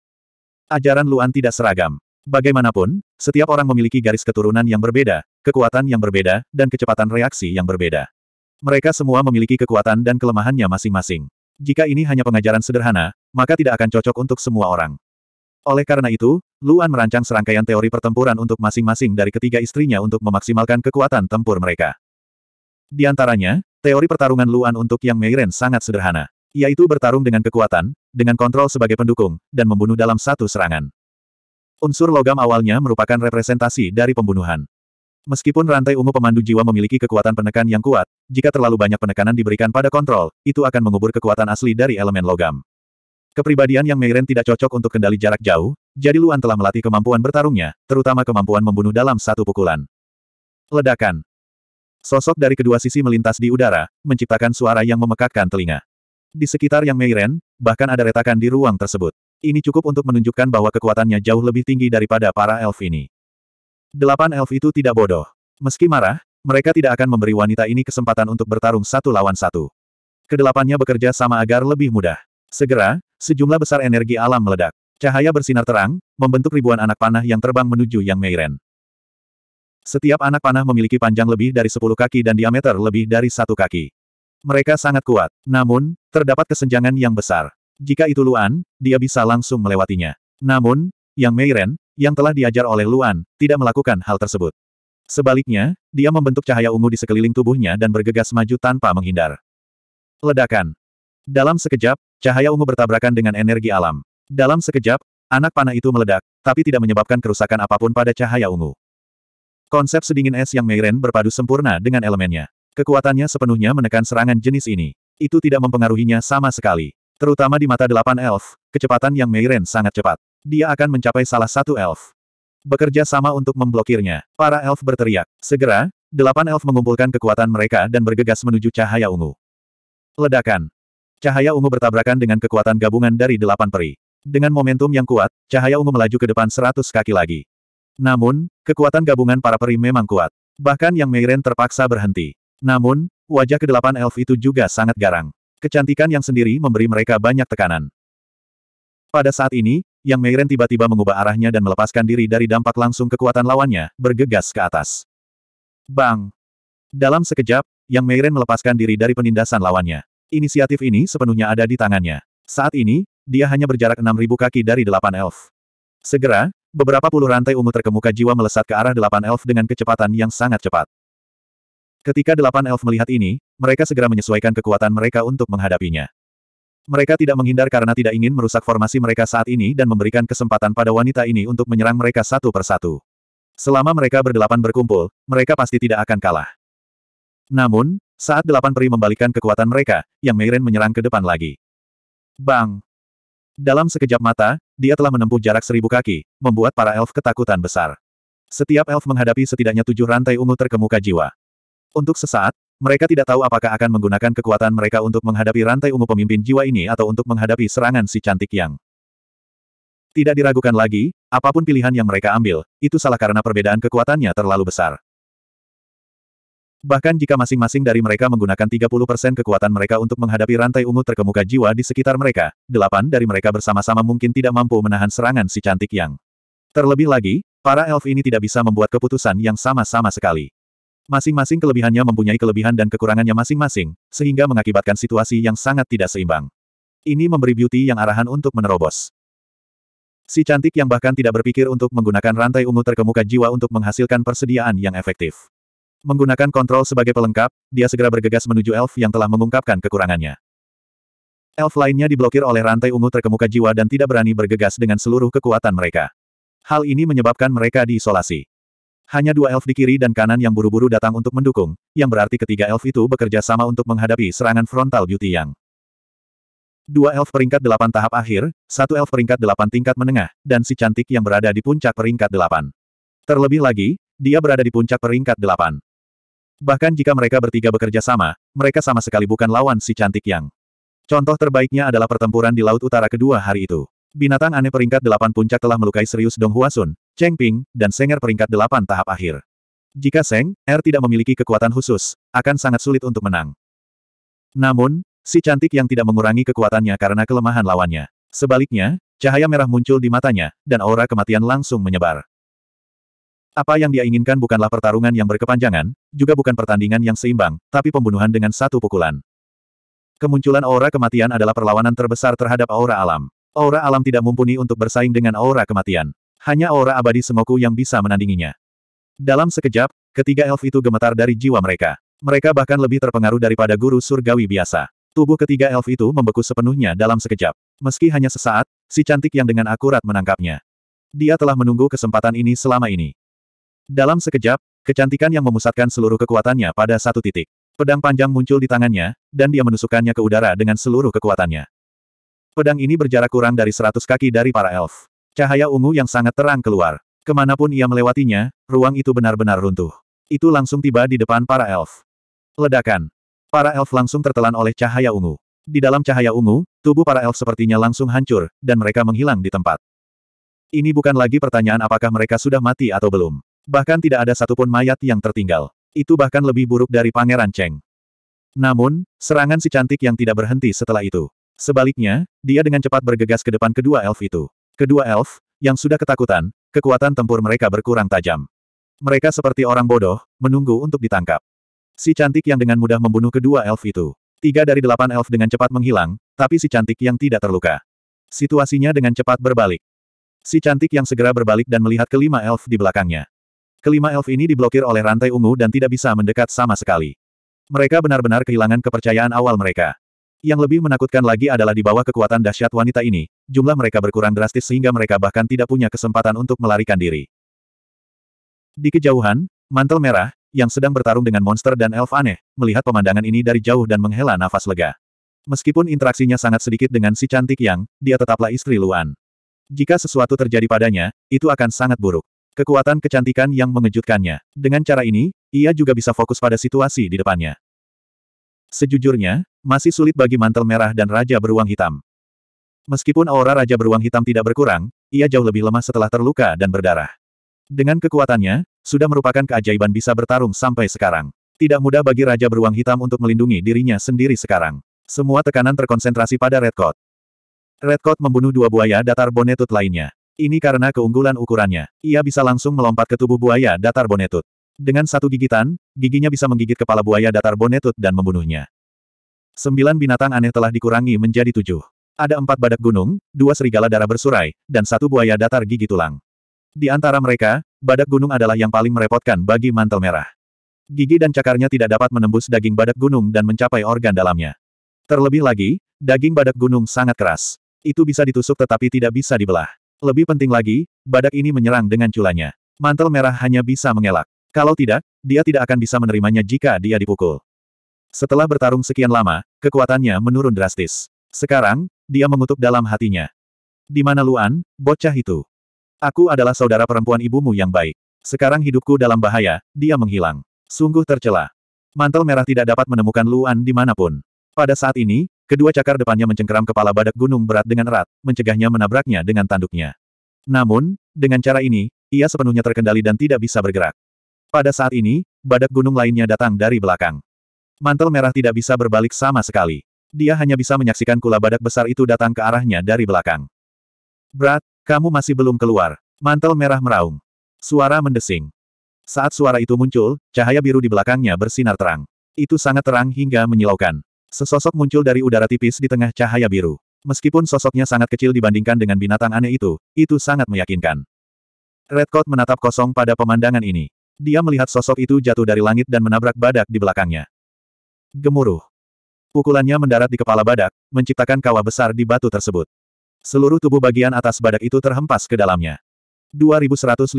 Ajaran Luan tidak seragam. Bagaimanapun, setiap orang memiliki garis keturunan yang berbeda, kekuatan yang berbeda, dan kecepatan reaksi yang berbeda. Mereka semua memiliki kekuatan dan kelemahannya masing-masing. Jika ini hanya pengajaran sederhana, maka tidak akan cocok untuk semua orang. Oleh karena itu, Luan merancang serangkaian teori pertempuran untuk masing-masing dari ketiga istrinya untuk memaksimalkan kekuatan tempur mereka. Di antaranya, teori pertarungan Luan untuk Yang Meiren sangat sederhana yaitu bertarung dengan kekuatan, dengan kontrol sebagai pendukung, dan membunuh dalam satu serangan. Unsur logam awalnya merupakan representasi dari pembunuhan. Meskipun rantai ungu pemandu jiwa memiliki kekuatan penekan yang kuat, jika terlalu banyak penekanan diberikan pada kontrol, itu akan mengubur kekuatan asli dari elemen logam. Kepribadian yang Meiren tidak cocok untuk kendali jarak jauh, jadi Luan telah melatih kemampuan bertarungnya, terutama kemampuan membunuh dalam satu pukulan. Ledakan. Sosok dari kedua sisi melintas di udara, menciptakan suara yang memekakkan telinga. Di sekitar yang Meiren, bahkan ada retakan di ruang tersebut. Ini cukup untuk menunjukkan bahwa kekuatannya jauh lebih tinggi daripada para elf ini. Delapan elf itu tidak bodoh. Meski marah, mereka tidak akan memberi wanita ini kesempatan untuk bertarung satu lawan satu. Kedelapannya bekerja sama agar lebih mudah. Segera, sejumlah besar energi alam meledak. Cahaya bersinar terang, membentuk ribuan anak panah yang terbang menuju Yang Meiren. Setiap anak panah memiliki panjang lebih dari 10 kaki dan diameter lebih dari satu kaki. Mereka sangat kuat, namun, terdapat kesenjangan yang besar. Jika itu Luan, dia bisa langsung melewatinya. Namun, Yang Meiren, yang telah diajar oleh Luan, tidak melakukan hal tersebut. Sebaliknya, dia membentuk cahaya ungu di sekeliling tubuhnya dan bergegas maju tanpa menghindar. Ledakan. Dalam sekejap, cahaya ungu bertabrakan dengan energi alam. Dalam sekejap, anak panah itu meledak, tapi tidak menyebabkan kerusakan apapun pada cahaya ungu. Konsep sedingin es yang Meiren berpadu sempurna dengan elemennya. Kekuatannya sepenuhnya menekan serangan jenis ini. Itu tidak mempengaruhinya sama sekali. Terutama di mata delapan elf, kecepatan yang Meiren sangat cepat. Dia akan mencapai salah satu elf. Bekerja sama untuk memblokirnya. Para elf berteriak. Segera, delapan elf mengumpulkan kekuatan mereka dan bergegas menuju cahaya ungu. Ledakan. Cahaya ungu bertabrakan dengan kekuatan gabungan dari delapan peri. Dengan momentum yang kuat, cahaya ungu melaju ke depan seratus kaki lagi. Namun, kekuatan gabungan para peri memang kuat. Bahkan yang Meiren terpaksa berhenti. Namun, wajah kedelapan elf itu juga sangat garang. Kecantikan yang sendiri memberi mereka banyak tekanan. Pada saat ini, Yang Meiren tiba-tiba mengubah arahnya dan melepaskan diri dari dampak langsung kekuatan lawannya, bergegas ke atas. Bang! Dalam sekejap, Yang Meiren melepaskan diri dari penindasan lawannya. Inisiatif ini sepenuhnya ada di tangannya. Saat ini, dia hanya berjarak 6.000 kaki dari delapan elf. Segera, beberapa puluh rantai ungu terkemuka jiwa melesat ke arah delapan elf dengan kecepatan yang sangat cepat. Ketika delapan elf melihat ini, mereka segera menyesuaikan kekuatan mereka untuk menghadapinya. Mereka tidak menghindar karena tidak ingin merusak formasi mereka saat ini dan memberikan kesempatan pada wanita ini untuk menyerang mereka satu persatu. Selama mereka berdelapan berkumpul, mereka pasti tidak akan kalah. Namun, saat delapan peri membalikkan kekuatan mereka, Yang Meiren menyerang ke depan lagi. Bang! Dalam sekejap mata, dia telah menempuh jarak seribu kaki, membuat para elf ketakutan besar. Setiap elf menghadapi setidaknya tujuh rantai ungu terkemuka jiwa. Untuk sesaat, mereka tidak tahu apakah akan menggunakan kekuatan mereka untuk menghadapi rantai ungu pemimpin jiwa ini atau untuk menghadapi serangan si cantik yang tidak diragukan lagi, apapun pilihan yang mereka ambil, itu salah karena perbedaan kekuatannya terlalu besar. Bahkan jika masing-masing dari mereka menggunakan 30% kekuatan mereka untuk menghadapi rantai ungu terkemuka jiwa di sekitar mereka, delapan dari mereka bersama-sama mungkin tidak mampu menahan serangan si cantik yang. Terlebih lagi, para elf ini tidak bisa membuat keputusan yang sama-sama sekali. Masing-masing kelebihannya mempunyai kelebihan dan kekurangannya masing-masing, sehingga mengakibatkan situasi yang sangat tidak seimbang. Ini memberi Beauty yang arahan untuk menerobos. Si cantik yang bahkan tidak berpikir untuk menggunakan rantai ungu terkemuka jiwa untuk menghasilkan persediaan yang efektif. Menggunakan kontrol sebagai pelengkap, dia segera bergegas menuju elf yang telah mengungkapkan kekurangannya. Elf lainnya diblokir oleh rantai ungu terkemuka jiwa dan tidak berani bergegas dengan seluruh kekuatan mereka. Hal ini menyebabkan mereka diisolasi. Hanya dua elf di kiri dan kanan yang buru-buru datang untuk mendukung, yang berarti ketiga elf itu bekerja sama untuk menghadapi serangan frontal Beauty Yang. Dua elf peringkat delapan tahap akhir, satu elf peringkat delapan tingkat menengah, dan si cantik yang berada di puncak peringkat delapan. Terlebih lagi, dia berada di puncak peringkat delapan. Bahkan jika mereka bertiga bekerja sama, mereka sama sekali bukan lawan si cantik yang. Contoh terbaiknya adalah pertempuran di Laut Utara kedua hari itu. Binatang aneh peringkat delapan puncak telah melukai serius Dong Huasun, Cheng Ping, dan Senger peringkat delapan tahap akhir. Jika Seng, Er tidak memiliki kekuatan khusus, akan sangat sulit untuk menang. Namun, si cantik yang tidak mengurangi kekuatannya karena kelemahan lawannya. Sebaliknya, cahaya merah muncul di matanya, dan aura kematian langsung menyebar. Apa yang dia inginkan bukanlah pertarungan yang berkepanjangan, juga bukan pertandingan yang seimbang, tapi pembunuhan dengan satu pukulan. Kemunculan aura kematian adalah perlawanan terbesar terhadap aura alam. Aura alam tidak mumpuni untuk bersaing dengan aura kematian. Hanya aura abadi semoku yang bisa menandinginya. Dalam sekejap, ketiga elf itu gemetar dari jiwa mereka. Mereka bahkan lebih terpengaruh daripada guru surgawi biasa. Tubuh ketiga elf itu membeku sepenuhnya dalam sekejap. Meski hanya sesaat, si cantik yang dengan akurat menangkapnya. Dia telah menunggu kesempatan ini selama ini. Dalam sekejap, kecantikan yang memusatkan seluruh kekuatannya pada satu titik. Pedang panjang muncul di tangannya, dan dia menusukkannya ke udara dengan seluruh kekuatannya. Pedang ini berjarak kurang dari seratus kaki dari para elf. Cahaya ungu yang sangat terang keluar. Kemanapun ia melewatinya, ruang itu benar-benar runtuh. Itu langsung tiba di depan para elf. Ledakan. Para elf langsung tertelan oleh cahaya ungu. Di dalam cahaya ungu, tubuh para elf sepertinya langsung hancur, dan mereka menghilang di tempat. Ini bukan lagi pertanyaan apakah mereka sudah mati atau belum. Bahkan tidak ada satupun mayat yang tertinggal. Itu bahkan lebih buruk dari Pangeran Cheng. Namun, serangan si cantik yang tidak berhenti setelah itu. Sebaliknya, dia dengan cepat bergegas ke depan kedua elf itu. Kedua elf, yang sudah ketakutan, kekuatan tempur mereka berkurang tajam. Mereka seperti orang bodoh, menunggu untuk ditangkap. Si cantik yang dengan mudah membunuh kedua elf itu. Tiga dari delapan elf dengan cepat menghilang, tapi si cantik yang tidak terluka. Situasinya dengan cepat berbalik. Si cantik yang segera berbalik dan melihat kelima elf di belakangnya. Kelima elf ini diblokir oleh rantai ungu dan tidak bisa mendekat sama sekali. Mereka benar-benar kehilangan kepercayaan awal mereka. Yang lebih menakutkan lagi adalah di bawah kekuatan dahsyat wanita ini, jumlah mereka berkurang drastis sehingga mereka bahkan tidak punya kesempatan untuk melarikan diri. Di kejauhan, mantel merah, yang sedang bertarung dengan monster dan elf aneh, melihat pemandangan ini dari jauh dan menghela nafas lega. Meskipun interaksinya sangat sedikit dengan si cantik yang, dia tetaplah istri Luan. Jika sesuatu terjadi padanya, itu akan sangat buruk. Kekuatan kecantikan yang mengejutkannya. Dengan cara ini, ia juga bisa fokus pada situasi di depannya. Sejujurnya, masih sulit bagi mantel merah dan Raja Beruang Hitam. Meskipun aura Raja Beruang Hitam tidak berkurang, ia jauh lebih lemah setelah terluka dan berdarah. Dengan kekuatannya, sudah merupakan keajaiban bisa bertarung sampai sekarang. Tidak mudah bagi Raja Beruang Hitam untuk melindungi dirinya sendiri sekarang. Semua tekanan terkonsentrasi pada Red Red Cod membunuh dua buaya datar bonetut lainnya. Ini karena keunggulan ukurannya. Ia bisa langsung melompat ke tubuh buaya datar bonetut. Dengan satu gigitan, giginya bisa menggigit kepala buaya datar bonetut dan membunuhnya. Sembilan binatang aneh telah dikurangi menjadi tujuh. Ada empat badak gunung, dua serigala darah bersurai, dan satu buaya datar gigi tulang. Di antara mereka, badak gunung adalah yang paling merepotkan bagi mantel merah. Gigi dan cakarnya tidak dapat menembus daging badak gunung dan mencapai organ dalamnya. Terlebih lagi, daging badak gunung sangat keras. Itu bisa ditusuk tetapi tidak bisa dibelah. Lebih penting lagi, badak ini menyerang dengan culanya. Mantel merah hanya bisa mengelak. Kalau tidak, dia tidak akan bisa menerimanya jika dia dipukul. Setelah bertarung sekian lama, kekuatannya menurun drastis. Sekarang, dia mengutuk dalam hatinya. Di mana Luan, bocah itu? Aku adalah saudara perempuan ibumu yang baik. Sekarang hidupku dalam bahaya, dia menghilang. Sungguh tercela. Mantel merah tidak dapat menemukan Luan dimanapun. Pada saat ini, kedua cakar depannya mencengkeram kepala badak gunung berat dengan erat, mencegahnya menabraknya dengan tanduknya. Namun, dengan cara ini, ia sepenuhnya terkendali dan tidak bisa bergerak. Pada saat ini, badak gunung lainnya datang dari belakang. Mantel merah tidak bisa berbalik sama sekali. Dia hanya bisa menyaksikan kula badak besar itu datang ke arahnya dari belakang. Brat, kamu masih belum keluar. Mantel merah meraung. Suara mendesing. Saat suara itu muncul, cahaya biru di belakangnya bersinar terang. Itu sangat terang hingga menyilaukan. Sesosok muncul dari udara tipis di tengah cahaya biru. Meskipun sosoknya sangat kecil dibandingkan dengan binatang aneh itu, itu sangat meyakinkan. Redcoat menatap kosong pada pemandangan ini. Dia melihat sosok itu jatuh dari langit dan menabrak badak di belakangnya. Gemuruh. Pukulannya mendarat di kepala badak, menciptakan kawah besar di batu tersebut. Seluruh tubuh bagian atas badak itu terhempas ke dalamnya. 2155.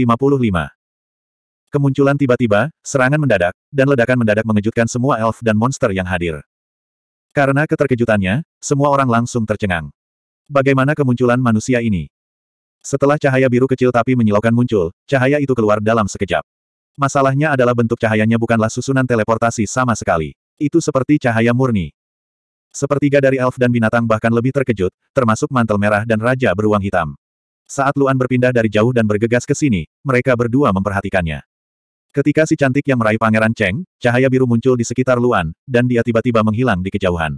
Kemunculan tiba-tiba, serangan mendadak, dan ledakan mendadak mengejutkan semua elf dan monster yang hadir. Karena keterkejutannya, semua orang langsung tercengang. Bagaimana kemunculan manusia ini? Setelah cahaya biru kecil tapi menyilaukan muncul, cahaya itu keluar dalam sekejap. Masalahnya adalah bentuk cahayanya bukanlah susunan teleportasi sama sekali. Itu seperti cahaya murni. Sepertiga dari elf dan binatang bahkan lebih terkejut, termasuk mantel merah dan raja beruang hitam. Saat Luan berpindah dari jauh dan bergegas ke sini, mereka berdua memperhatikannya. Ketika si cantik yang meraih pangeran Cheng, cahaya biru muncul di sekitar Luan, dan dia tiba-tiba menghilang di kejauhan.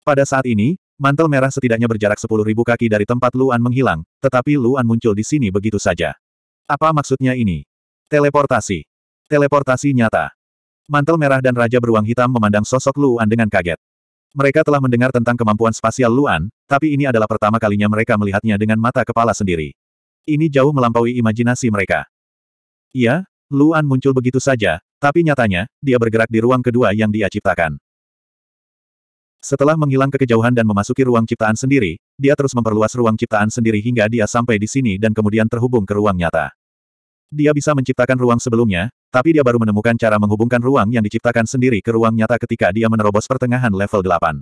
Pada saat ini, mantel merah setidaknya berjarak 10.000 kaki dari tempat Luan menghilang, tetapi Luan muncul di sini begitu saja. Apa maksudnya ini? Teleportasi. Teleportasi nyata. Mantel merah dan Raja Beruang Hitam memandang sosok Luan dengan kaget. Mereka telah mendengar tentang kemampuan spasial Luan, tapi ini adalah pertama kalinya mereka melihatnya dengan mata kepala sendiri. Ini jauh melampaui imajinasi mereka. Iya, Luan muncul begitu saja, tapi nyatanya, dia bergerak di ruang kedua yang dia ciptakan. Setelah menghilang ke kejauhan dan memasuki ruang ciptaan sendiri, dia terus memperluas ruang ciptaan sendiri hingga dia sampai di sini dan kemudian terhubung ke ruang nyata. Dia bisa menciptakan ruang sebelumnya, tapi dia baru menemukan cara menghubungkan ruang yang diciptakan sendiri ke ruang nyata ketika dia menerobos pertengahan level 8.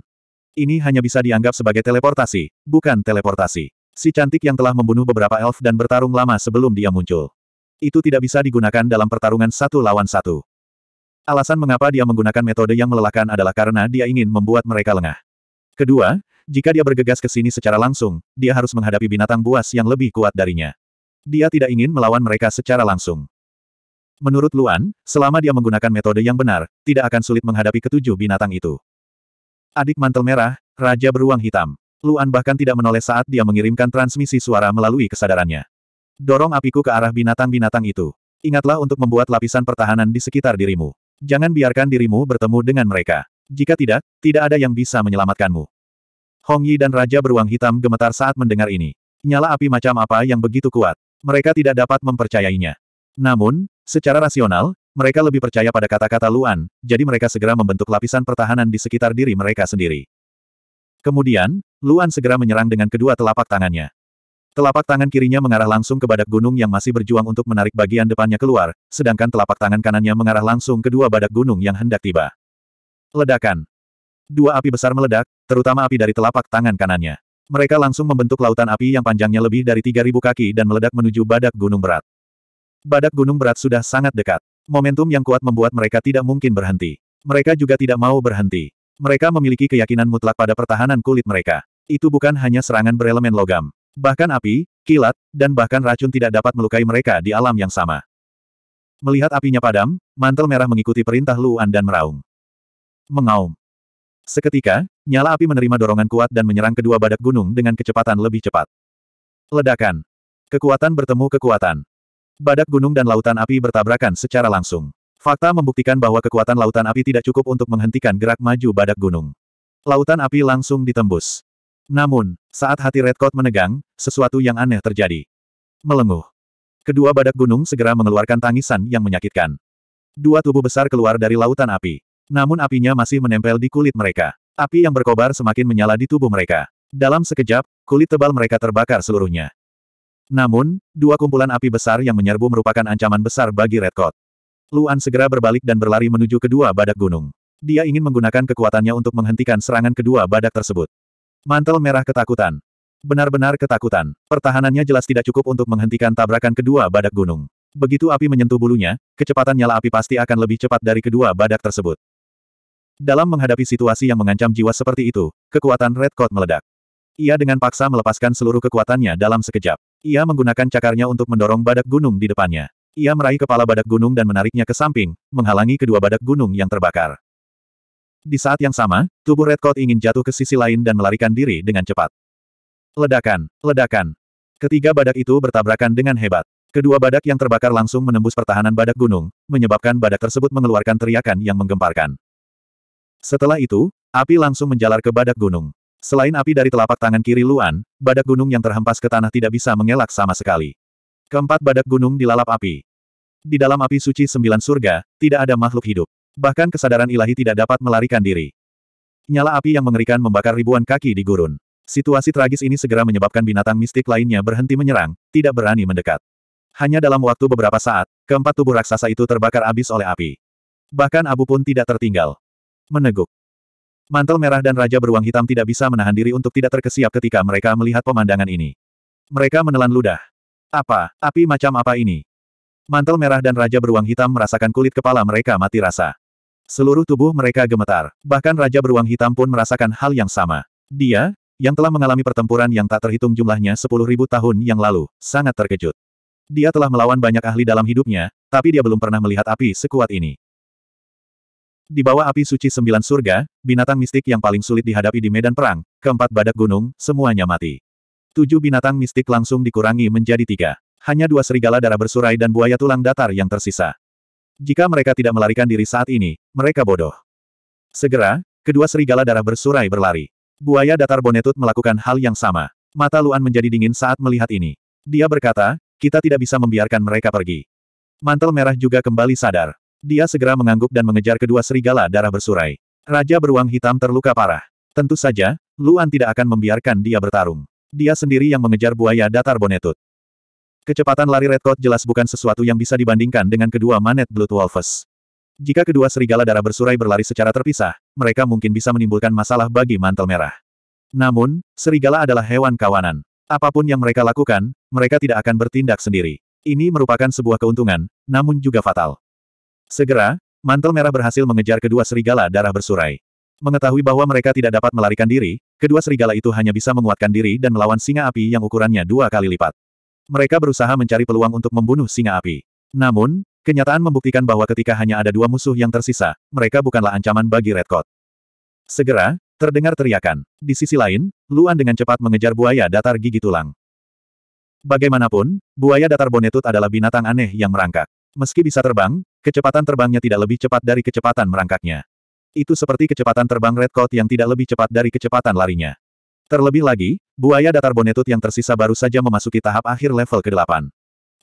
Ini hanya bisa dianggap sebagai teleportasi, bukan teleportasi. Si cantik yang telah membunuh beberapa elf dan bertarung lama sebelum dia muncul. Itu tidak bisa digunakan dalam pertarungan satu lawan satu. Alasan mengapa dia menggunakan metode yang melelahkan adalah karena dia ingin membuat mereka lengah. Kedua, jika dia bergegas ke sini secara langsung, dia harus menghadapi binatang buas yang lebih kuat darinya. Dia tidak ingin melawan mereka secara langsung. Menurut Luan, selama dia menggunakan metode yang benar, tidak akan sulit menghadapi ketujuh binatang itu. Adik mantel merah, Raja Beruang Hitam. Luan bahkan tidak menoleh saat dia mengirimkan transmisi suara melalui kesadarannya. Dorong apiku ke arah binatang-binatang itu. Ingatlah untuk membuat lapisan pertahanan di sekitar dirimu. Jangan biarkan dirimu bertemu dengan mereka. Jika tidak, tidak ada yang bisa menyelamatkanmu. Hong Yi dan Raja Beruang Hitam gemetar saat mendengar ini. Nyala api macam apa yang begitu kuat mereka tidak dapat mempercayainya. Namun, secara rasional, mereka lebih percaya pada kata-kata Luan, jadi mereka segera membentuk lapisan pertahanan di sekitar diri mereka sendiri. Kemudian, Luan segera menyerang dengan kedua telapak tangannya. Telapak tangan kirinya mengarah langsung ke badak gunung yang masih berjuang untuk menarik bagian depannya keluar, sedangkan telapak tangan kanannya mengarah langsung ke dua badak gunung yang hendak tiba. Ledakan. Dua api besar meledak, terutama api dari telapak tangan kanannya. Mereka langsung membentuk lautan api yang panjangnya lebih dari 3.000 kaki dan meledak menuju badak gunung berat. Badak gunung berat sudah sangat dekat. Momentum yang kuat membuat mereka tidak mungkin berhenti. Mereka juga tidak mau berhenti. Mereka memiliki keyakinan mutlak pada pertahanan kulit mereka. Itu bukan hanya serangan berelemen logam. Bahkan api, kilat, dan bahkan racun tidak dapat melukai mereka di alam yang sama. Melihat apinya padam, mantel merah mengikuti perintah Luan dan meraung. Mengaum. Seketika, Nyala api menerima dorongan kuat dan menyerang kedua badak gunung dengan kecepatan lebih cepat. Ledakan. Kekuatan bertemu kekuatan. Badak gunung dan lautan api bertabrakan secara langsung. Fakta membuktikan bahwa kekuatan lautan api tidak cukup untuk menghentikan gerak maju badak gunung. Lautan api langsung ditembus. Namun, saat hati Redcoat menegang, sesuatu yang aneh terjadi. Melenguh. Kedua badak gunung segera mengeluarkan tangisan yang menyakitkan. Dua tubuh besar keluar dari lautan api. Namun apinya masih menempel di kulit mereka. Api yang berkobar semakin menyala di tubuh mereka. Dalam sekejap, kulit tebal mereka terbakar seluruhnya. Namun, dua kumpulan api besar yang menyerbu merupakan ancaman besar bagi Red Coat. Luan segera berbalik dan berlari menuju kedua badak gunung. Dia ingin menggunakan kekuatannya untuk menghentikan serangan kedua badak tersebut. Mantel merah ketakutan. Benar-benar ketakutan. Pertahanannya jelas tidak cukup untuk menghentikan tabrakan kedua badak gunung. Begitu api menyentuh bulunya, kecepatan nyala api pasti akan lebih cepat dari kedua badak tersebut. Dalam menghadapi situasi yang mengancam jiwa seperti itu, kekuatan Red Coat meledak. Ia dengan paksa melepaskan seluruh kekuatannya dalam sekejap. Ia menggunakan cakarnya untuk mendorong badak gunung di depannya. Ia meraih kepala badak gunung dan menariknya ke samping, menghalangi kedua badak gunung yang terbakar. Di saat yang sama, tubuh Red Coat ingin jatuh ke sisi lain dan melarikan diri dengan cepat. Ledakan, ledakan. Ketiga badak itu bertabrakan dengan hebat. Kedua badak yang terbakar langsung menembus pertahanan badak gunung, menyebabkan badak tersebut mengeluarkan teriakan yang menggemparkan. Setelah itu, api langsung menjalar ke badak gunung. Selain api dari telapak tangan kiri Luan, badak gunung yang terhempas ke tanah tidak bisa mengelak sama sekali. Keempat badak gunung dilalap api. Di dalam api suci sembilan surga, tidak ada makhluk hidup. Bahkan kesadaran ilahi tidak dapat melarikan diri. Nyala api yang mengerikan membakar ribuan kaki di gurun. Situasi tragis ini segera menyebabkan binatang mistik lainnya berhenti menyerang, tidak berani mendekat. Hanya dalam waktu beberapa saat, keempat tubuh raksasa itu terbakar habis oleh api. Bahkan abu pun tidak tertinggal. Meneguk. Mantel merah dan Raja Beruang Hitam tidak bisa menahan diri untuk tidak terkesiap ketika mereka melihat pemandangan ini. Mereka menelan ludah. Apa, api macam apa ini? Mantel merah dan Raja Beruang Hitam merasakan kulit kepala mereka mati rasa. Seluruh tubuh mereka gemetar, bahkan Raja Beruang Hitam pun merasakan hal yang sama. Dia, yang telah mengalami pertempuran yang tak terhitung jumlahnya 10.000 tahun yang lalu, sangat terkejut. Dia telah melawan banyak ahli dalam hidupnya, tapi dia belum pernah melihat api sekuat ini. Di bawah api suci sembilan surga, binatang mistik yang paling sulit dihadapi di medan perang, keempat badak gunung, semuanya mati. Tujuh binatang mistik langsung dikurangi menjadi tiga. Hanya dua serigala darah bersurai dan buaya tulang datar yang tersisa. Jika mereka tidak melarikan diri saat ini, mereka bodoh. Segera, kedua serigala darah bersurai berlari. Buaya datar Bonetut melakukan hal yang sama. Mata Luan menjadi dingin saat melihat ini. Dia berkata, kita tidak bisa membiarkan mereka pergi. Mantel merah juga kembali sadar. Dia segera mengangguk dan mengejar kedua serigala darah bersurai. Raja beruang hitam terluka parah. Tentu saja, Luan tidak akan membiarkan dia bertarung. Dia sendiri yang mengejar buaya datar bonetut. Kecepatan lari Redcoat jelas bukan sesuatu yang bisa dibandingkan dengan kedua manet Blood Wolves. Jika kedua serigala darah bersurai berlari secara terpisah, mereka mungkin bisa menimbulkan masalah bagi mantel merah. Namun, serigala adalah hewan kawanan. Apapun yang mereka lakukan, mereka tidak akan bertindak sendiri. Ini merupakan sebuah keuntungan, namun juga fatal. Segera, mantel merah berhasil mengejar kedua serigala darah bersurai. Mengetahui bahwa mereka tidak dapat melarikan diri, kedua serigala itu hanya bisa menguatkan diri dan melawan singa api yang ukurannya dua kali lipat. Mereka berusaha mencari peluang untuk membunuh singa api. Namun, kenyataan membuktikan bahwa ketika hanya ada dua musuh yang tersisa, mereka bukanlah ancaman bagi Redcoat. Segera, terdengar teriakan. Di sisi lain, Luan dengan cepat mengejar buaya datar gigi tulang. Bagaimanapun, buaya datar bonetut adalah binatang aneh yang merangkak. Meski bisa terbang, Kecepatan terbangnya tidak lebih cepat dari kecepatan merangkaknya. Itu seperti kecepatan terbang Red Coat yang tidak lebih cepat dari kecepatan larinya. Terlebih lagi, buaya datar bonetut yang tersisa baru saja memasuki tahap akhir level ke-8.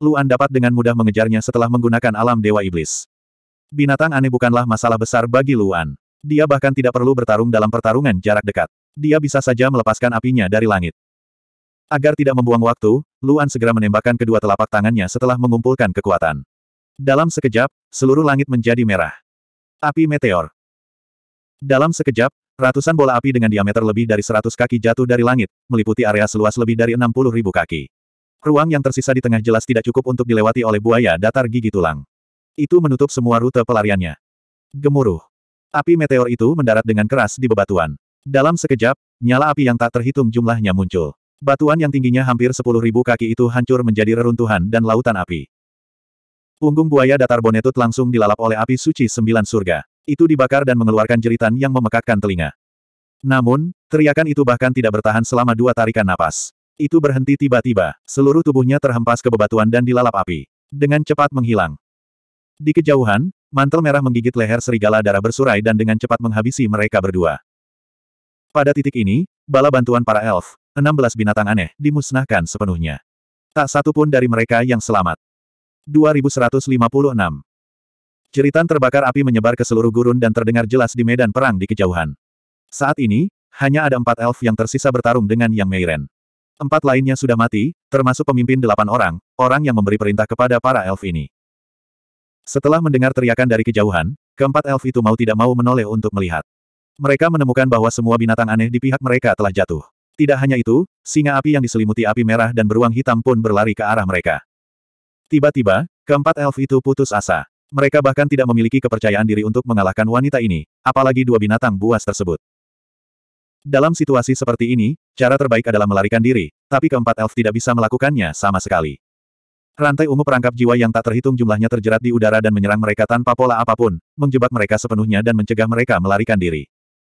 Luan dapat dengan mudah mengejarnya setelah menggunakan alam Dewa Iblis. Binatang aneh bukanlah masalah besar bagi Luan. Dia bahkan tidak perlu bertarung dalam pertarungan jarak dekat. Dia bisa saja melepaskan apinya dari langit. Agar tidak membuang waktu, Luan segera menembakkan kedua telapak tangannya setelah mengumpulkan kekuatan. Dalam sekejap, seluruh langit menjadi merah. Api meteor. Dalam sekejap, ratusan bola api dengan diameter lebih dari 100 kaki jatuh dari langit, meliputi area seluas lebih dari 60 ribu kaki. Ruang yang tersisa di tengah jelas tidak cukup untuk dilewati oleh buaya datar gigi tulang. Itu menutup semua rute pelariannya. Gemuruh. Api meteor itu mendarat dengan keras di bebatuan. Dalam sekejap, nyala api yang tak terhitung jumlahnya muncul. Batuan yang tingginya hampir 10.000 kaki itu hancur menjadi reruntuhan dan lautan api. Punggung buaya datar Bonetut langsung dilalap oleh api suci sembilan surga. Itu dibakar dan mengeluarkan jeritan yang memekakkan telinga. Namun, teriakan itu bahkan tidak bertahan selama dua tarikan napas. Itu berhenti tiba-tiba, seluruh tubuhnya terhempas ke bebatuan dan dilalap api. Dengan cepat menghilang. Di kejauhan, mantel merah menggigit leher serigala darah bersurai dan dengan cepat menghabisi mereka berdua. Pada titik ini, bala bantuan para elf, 16 binatang aneh, dimusnahkan sepenuhnya. Tak satu pun dari mereka yang selamat. 2156. Ceritan terbakar api menyebar ke seluruh gurun dan terdengar jelas di medan perang di kejauhan. Saat ini, hanya ada empat elf yang tersisa bertarung dengan Yang Meiren. Empat lainnya sudah mati, termasuk pemimpin delapan orang, orang yang memberi perintah kepada para elf ini. Setelah mendengar teriakan dari kejauhan, keempat elf itu mau tidak mau menoleh untuk melihat. Mereka menemukan bahwa semua binatang aneh di pihak mereka telah jatuh. Tidak hanya itu, singa api yang diselimuti api merah dan beruang hitam pun berlari ke arah mereka. Tiba-tiba, keempat elf itu putus asa. Mereka bahkan tidak memiliki kepercayaan diri untuk mengalahkan wanita ini, apalagi dua binatang buas tersebut. Dalam situasi seperti ini, cara terbaik adalah melarikan diri, tapi keempat elf tidak bisa melakukannya sama sekali. Rantai ungu perangkap jiwa yang tak terhitung jumlahnya terjerat di udara dan menyerang mereka tanpa pola apapun, menjebak mereka sepenuhnya dan mencegah mereka melarikan diri.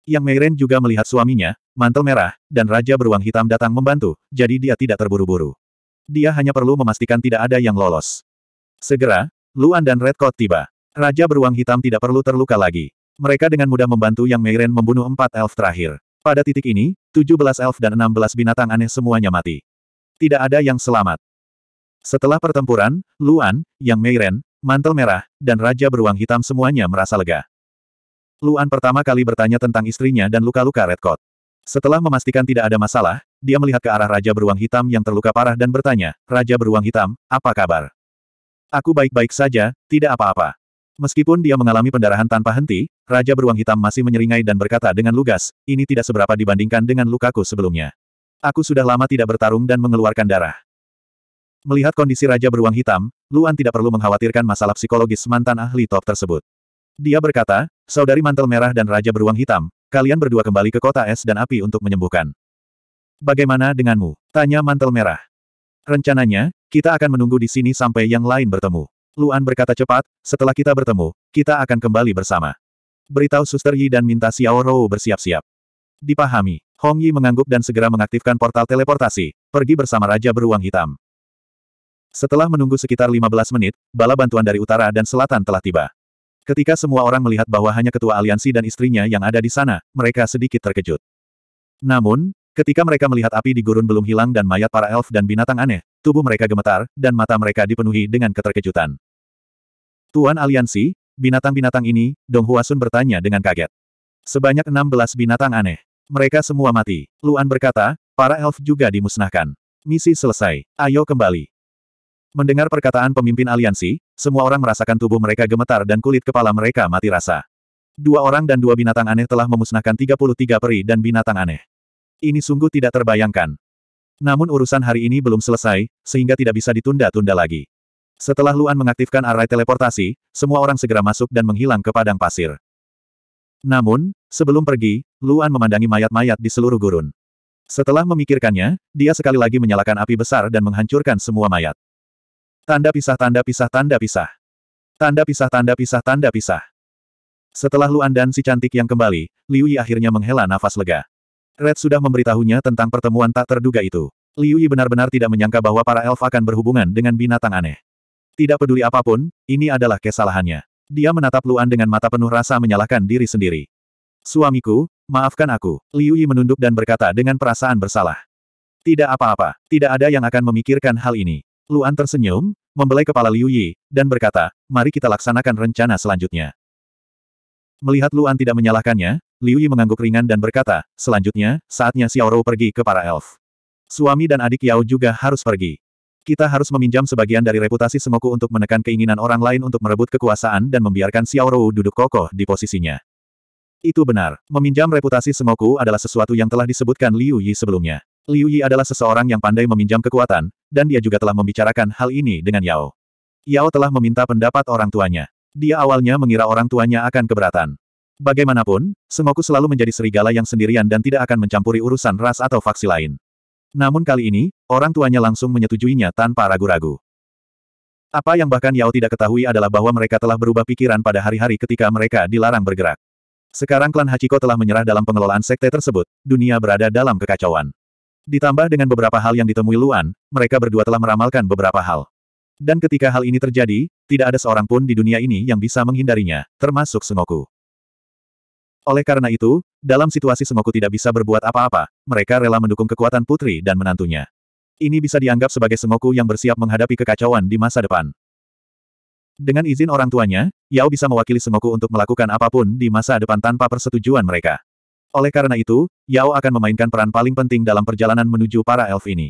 Yang Meiren juga melihat suaminya, mantel merah, dan raja beruang hitam datang membantu, jadi dia tidak terburu-buru. Dia hanya perlu memastikan tidak ada yang lolos. Segera, Luan dan Red Coat tiba. Raja beruang hitam tidak perlu terluka lagi. Mereka dengan mudah membantu Yang Meiren membunuh empat elf terakhir. Pada titik ini, 17 elf dan 16 binatang aneh semuanya mati. Tidak ada yang selamat. Setelah pertempuran, Luan, Yang Meiren, Mantel Merah, dan Raja Beruang Hitam semuanya merasa lega. Luan pertama kali bertanya tentang istrinya dan luka-luka Redcoat. Setelah memastikan tidak ada masalah, dia melihat ke arah Raja Beruang Hitam yang terluka parah dan bertanya, Raja Beruang Hitam, apa kabar? Aku baik-baik saja, tidak apa-apa. Meskipun dia mengalami pendarahan tanpa henti, Raja Beruang Hitam masih menyeringai dan berkata dengan lugas, ini tidak seberapa dibandingkan dengan lukaku sebelumnya. Aku sudah lama tidak bertarung dan mengeluarkan darah. Melihat kondisi Raja Beruang Hitam, Luan tidak perlu mengkhawatirkan masalah psikologis mantan ahli top tersebut. Dia berkata, Saudari Mantel Merah dan Raja Beruang Hitam, Kalian berdua kembali ke kota es dan api untuk menyembuhkan. Bagaimana denganmu? Tanya mantel merah. Rencananya, kita akan menunggu di sini sampai yang lain bertemu. Luan berkata cepat, setelah kita bertemu, kita akan kembali bersama. Beritahu Suster Yi dan minta Xiao Rou bersiap-siap. Dipahami. Hong Yi mengangguk dan segera mengaktifkan portal teleportasi, pergi bersama Raja Beruang Hitam. Setelah menunggu sekitar 15 menit, bala bantuan dari utara dan selatan telah tiba. Ketika semua orang melihat bahwa hanya ketua aliansi dan istrinya yang ada di sana, mereka sedikit terkejut. Namun, ketika mereka melihat api di gurun belum hilang dan mayat para elf dan binatang aneh, tubuh mereka gemetar, dan mata mereka dipenuhi dengan keterkejutan. Tuan aliansi, binatang-binatang ini, Dong Huasun bertanya dengan kaget. Sebanyak 16 binatang aneh. Mereka semua mati. Luan berkata, para elf juga dimusnahkan. Misi selesai. Ayo kembali. Mendengar perkataan pemimpin aliansi, semua orang merasakan tubuh mereka gemetar dan kulit kepala mereka mati rasa. Dua orang dan dua binatang aneh telah memusnahkan 33 peri dan binatang aneh. Ini sungguh tidak terbayangkan. Namun urusan hari ini belum selesai, sehingga tidak bisa ditunda-tunda lagi. Setelah Luan mengaktifkan arai teleportasi, semua orang segera masuk dan menghilang ke padang pasir. Namun, sebelum pergi, Luan memandangi mayat-mayat di seluruh gurun. Setelah memikirkannya, dia sekali lagi menyalakan api besar dan menghancurkan semua mayat. Tanda pisah tanda pisah tanda pisah. Tanda pisah tanda pisah tanda pisah. Setelah Luan dan si cantik yang kembali, Liu Yi akhirnya menghela nafas lega. Red sudah memberitahunya tentang pertemuan tak terduga itu. Liu Yi benar-benar tidak menyangka bahwa para elf akan berhubungan dengan binatang aneh. Tidak peduli apapun, ini adalah kesalahannya. Dia menatap Luan dengan mata penuh rasa menyalahkan diri sendiri. Suamiku, maafkan aku. Liu Yi menunduk dan berkata dengan perasaan bersalah. Tidak apa-apa, tidak ada yang akan memikirkan hal ini. Luan tersenyum, membelai kepala Liu Yi, dan berkata, mari kita laksanakan rencana selanjutnya. Melihat Luan tidak menyalahkannya, Liu Yi mengangguk ringan dan berkata, selanjutnya, saatnya Xiao Rou pergi ke para elf. Suami dan adik Yao juga harus pergi. Kita harus meminjam sebagian dari reputasi semoku untuk menekan keinginan orang lain untuk merebut kekuasaan dan membiarkan Xiao Rou duduk kokoh di posisinya. Itu benar, meminjam reputasi semoku adalah sesuatu yang telah disebutkan Liu Yi sebelumnya. Liu Yi adalah seseorang yang pandai meminjam kekuatan, dan dia juga telah membicarakan hal ini dengan Yao. Yao telah meminta pendapat orang tuanya. Dia awalnya mengira orang tuanya akan keberatan. Bagaimanapun, Sengoku selalu menjadi serigala yang sendirian dan tidak akan mencampuri urusan ras atau faksi lain. Namun kali ini, orang tuanya langsung menyetujuinya tanpa ragu-ragu. Apa yang bahkan Yao tidak ketahui adalah bahwa mereka telah berubah pikiran pada hari-hari ketika mereka dilarang bergerak. Sekarang klan Hachiko telah menyerah dalam pengelolaan sekte tersebut, dunia berada dalam kekacauan. Ditambah dengan beberapa hal yang ditemui Luan, mereka berdua telah meramalkan beberapa hal. Dan ketika hal ini terjadi, tidak ada seorang pun di dunia ini yang bisa menghindarinya, termasuk Sengoku. Oleh karena itu, dalam situasi Sengoku tidak bisa berbuat apa-apa, mereka rela mendukung kekuatan putri dan menantunya. Ini bisa dianggap sebagai Sengoku yang bersiap menghadapi kekacauan di masa depan. Dengan izin orang tuanya, Yao bisa mewakili Sengoku untuk melakukan apapun di masa depan tanpa persetujuan mereka. Oleh karena itu, Yao akan memainkan peran paling penting dalam perjalanan menuju para elf ini.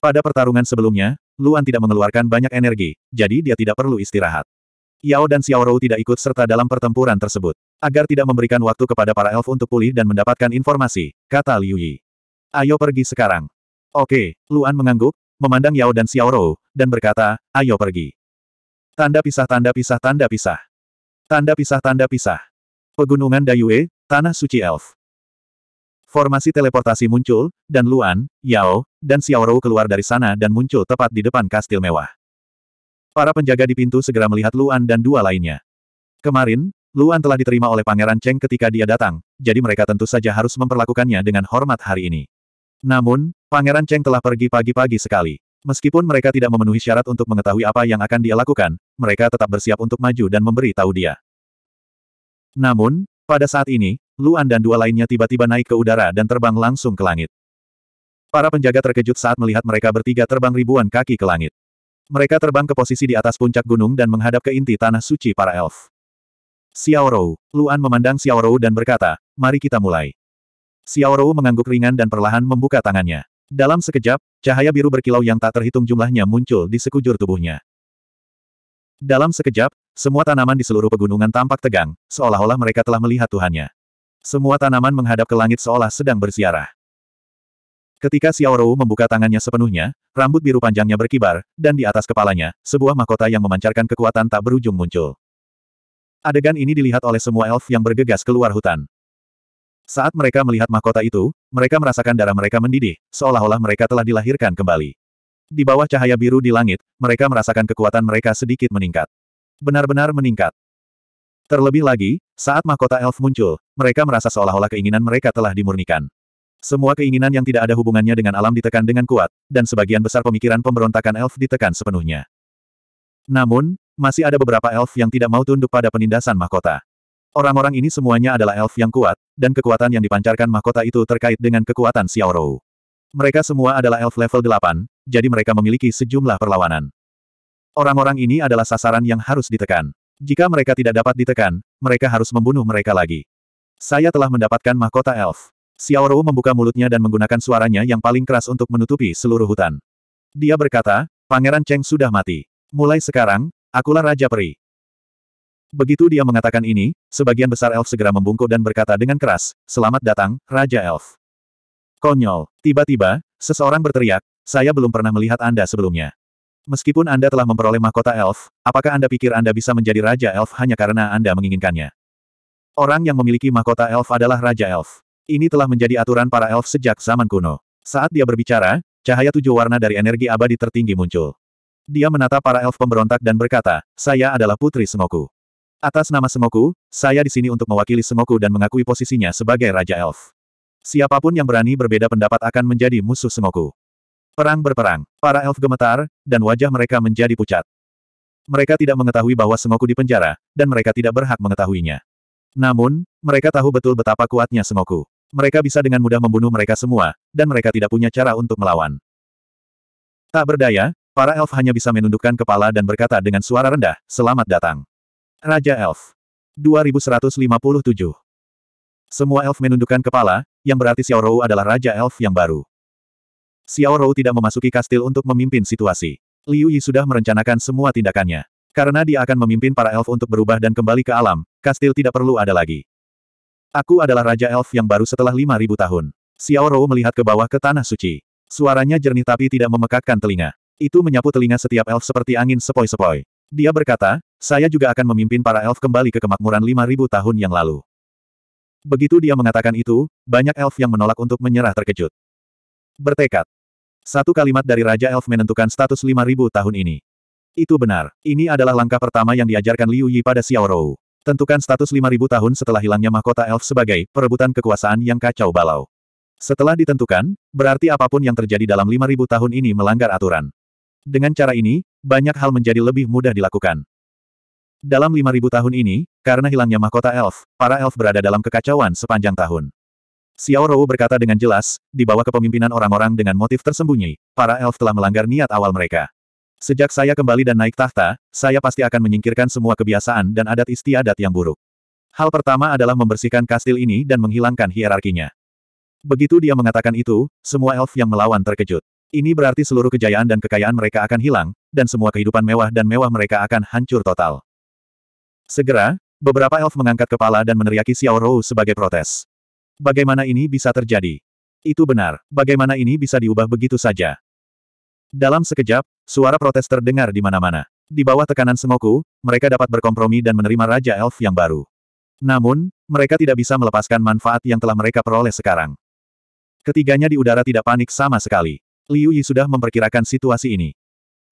Pada pertarungan sebelumnya, Luan tidak mengeluarkan banyak energi, jadi dia tidak perlu istirahat. Yao dan Xiao Rou tidak ikut serta dalam pertempuran tersebut. Agar tidak memberikan waktu kepada para elf untuk pulih dan mendapatkan informasi, kata Liu Yi. Ayo pergi sekarang. Oke, Luan mengangguk, memandang Yao dan Xiao Rou, dan berkata, ayo pergi. Tanda pisah tanda pisah tanda pisah. Tanda pisah tanda pisah. Pegunungan Dayue, Tanah Suci Elf. Formasi teleportasi muncul, dan Luan, Yao, dan Xiaorou keluar dari sana dan muncul tepat di depan kastil mewah. Para penjaga di pintu segera melihat Luan dan dua lainnya. Kemarin, Luan telah diterima oleh Pangeran Cheng ketika dia datang, jadi mereka tentu saja harus memperlakukannya dengan hormat hari ini. Namun, Pangeran Cheng telah pergi pagi-pagi sekali. Meskipun mereka tidak memenuhi syarat untuk mengetahui apa yang akan dia lakukan, mereka tetap bersiap untuk maju dan memberi tahu dia. Namun, pada saat ini, Luan dan dua lainnya tiba-tiba naik ke udara dan terbang langsung ke langit. Para penjaga terkejut saat melihat mereka bertiga terbang ribuan kaki ke langit. Mereka terbang ke posisi di atas puncak gunung dan menghadap ke inti tanah suci para elf. Xiao Xiaorou, Luan memandang Xiao Xiaorou dan berkata, mari kita mulai. Xiao Xiaorou mengangguk ringan dan perlahan membuka tangannya. Dalam sekejap, cahaya biru berkilau yang tak terhitung jumlahnya muncul di sekujur tubuhnya. Dalam sekejap, semua tanaman di seluruh pegunungan tampak tegang, seolah-olah mereka telah melihat Tuhannya. Semua tanaman menghadap ke langit seolah sedang bersiarah. Ketika Xiao Rou membuka tangannya sepenuhnya, rambut biru panjangnya berkibar, dan di atas kepalanya, sebuah mahkota yang memancarkan kekuatan tak berujung muncul. Adegan ini dilihat oleh semua elf yang bergegas keluar hutan. Saat mereka melihat mahkota itu, mereka merasakan darah mereka mendidih, seolah-olah mereka telah dilahirkan kembali. Di bawah cahaya biru di langit, mereka merasakan kekuatan mereka sedikit meningkat. Benar-benar meningkat. Terlebih lagi, saat mahkota elf muncul, mereka merasa seolah-olah keinginan mereka telah dimurnikan. Semua keinginan yang tidak ada hubungannya dengan alam ditekan dengan kuat, dan sebagian besar pemikiran pemberontakan elf ditekan sepenuhnya. Namun, masih ada beberapa elf yang tidak mau tunduk pada penindasan mahkota. Orang-orang ini semuanya adalah elf yang kuat, dan kekuatan yang dipancarkan mahkota itu terkait dengan kekuatan Xiaorou. Mereka semua adalah elf level 8, jadi mereka memiliki sejumlah perlawanan. Orang-orang ini adalah sasaran yang harus ditekan. Jika mereka tidak dapat ditekan, mereka harus membunuh mereka lagi. Saya telah mendapatkan mahkota elf. Xiao Rou membuka mulutnya dan menggunakan suaranya yang paling keras untuk menutupi seluruh hutan. Dia berkata, Pangeran Cheng sudah mati. Mulai sekarang, akulah Raja Peri. Begitu dia mengatakan ini, sebagian besar elf segera membungkuk dan berkata dengan keras, Selamat datang, Raja Elf. Konyol, tiba-tiba, seseorang berteriak, saya belum pernah melihat Anda sebelumnya. Meskipun Anda telah memperoleh mahkota elf, apakah Anda pikir Anda bisa menjadi Raja Elf hanya karena Anda menginginkannya? Orang yang memiliki mahkota elf adalah Raja Elf. Ini telah menjadi aturan para elf sejak zaman kuno. Saat dia berbicara, cahaya tujuh warna dari energi abadi tertinggi muncul. Dia menatap para elf pemberontak dan berkata, saya adalah Putri Semoku. Atas nama Semoku, saya di sini untuk mewakili Semoku dan mengakui posisinya sebagai Raja Elf. Siapapun yang berani berbeda pendapat akan menjadi musuh Semoku." Perang berperang, para elf gemetar, dan wajah mereka menjadi pucat. Mereka tidak mengetahui bahwa Sengoku dipenjara, dan mereka tidak berhak mengetahuinya. Namun, mereka tahu betul betapa kuatnya Sengoku. Mereka bisa dengan mudah membunuh mereka semua, dan mereka tidak punya cara untuk melawan. Tak berdaya, para elf hanya bisa menundukkan kepala dan berkata dengan suara rendah, Selamat datang. Raja Elf. 2157. Semua elf menundukkan kepala, yang berarti Xiaorou adalah Raja Elf yang baru. Xiao Rou tidak memasuki kastil untuk memimpin situasi. Liu Yi sudah merencanakan semua tindakannya. Karena dia akan memimpin para elf untuk berubah dan kembali ke alam, kastil tidak perlu ada lagi. Aku adalah Raja Elf yang baru setelah 5.000 tahun. Xiao Rou melihat ke bawah ke Tanah Suci. Suaranya jernih tapi tidak memekakkan telinga. Itu menyapu telinga setiap elf seperti angin sepoi-sepoi. Dia berkata, saya juga akan memimpin para elf kembali ke kemakmuran 5.000 tahun yang lalu. Begitu dia mengatakan itu, banyak elf yang menolak untuk menyerah terkejut. Bertekad, satu kalimat dari Raja Elf menentukan status 5000 tahun ini. Itu benar. Ini adalah langkah pertama yang diajarkan Liu Yi pada Xiao Rou. Tentukan status 5000 tahun setelah hilangnya mahkota elf sebagai perebutan kekuasaan yang kacau balau. Setelah ditentukan, berarti apapun yang terjadi dalam 5000 tahun ini melanggar aturan. Dengan cara ini, banyak hal menjadi lebih mudah dilakukan. Dalam 5000 tahun ini, karena hilangnya mahkota elf, para elf berada dalam kekacauan sepanjang tahun. Xiao Rou berkata dengan jelas, di bawah kepemimpinan orang-orang dengan motif tersembunyi, para elf telah melanggar niat awal mereka. Sejak saya kembali dan naik tahta, saya pasti akan menyingkirkan semua kebiasaan dan adat istiadat yang buruk. Hal pertama adalah membersihkan kastil ini dan menghilangkan hierarkinya. Begitu dia mengatakan itu, semua elf yang melawan terkejut. Ini berarti seluruh kejayaan dan kekayaan mereka akan hilang, dan semua kehidupan mewah dan mewah mereka akan hancur total. Segera, beberapa elf mengangkat kepala dan meneriaki Xiao Rou sebagai protes. Bagaimana ini bisa terjadi? Itu benar, bagaimana ini bisa diubah begitu saja? Dalam sekejap, suara protes terdengar di mana-mana. Di bawah tekanan Sengoku, mereka dapat berkompromi dan menerima Raja Elf yang baru. Namun, mereka tidak bisa melepaskan manfaat yang telah mereka peroleh sekarang. Ketiganya di udara tidak panik sama sekali. Liu Yi sudah memperkirakan situasi ini.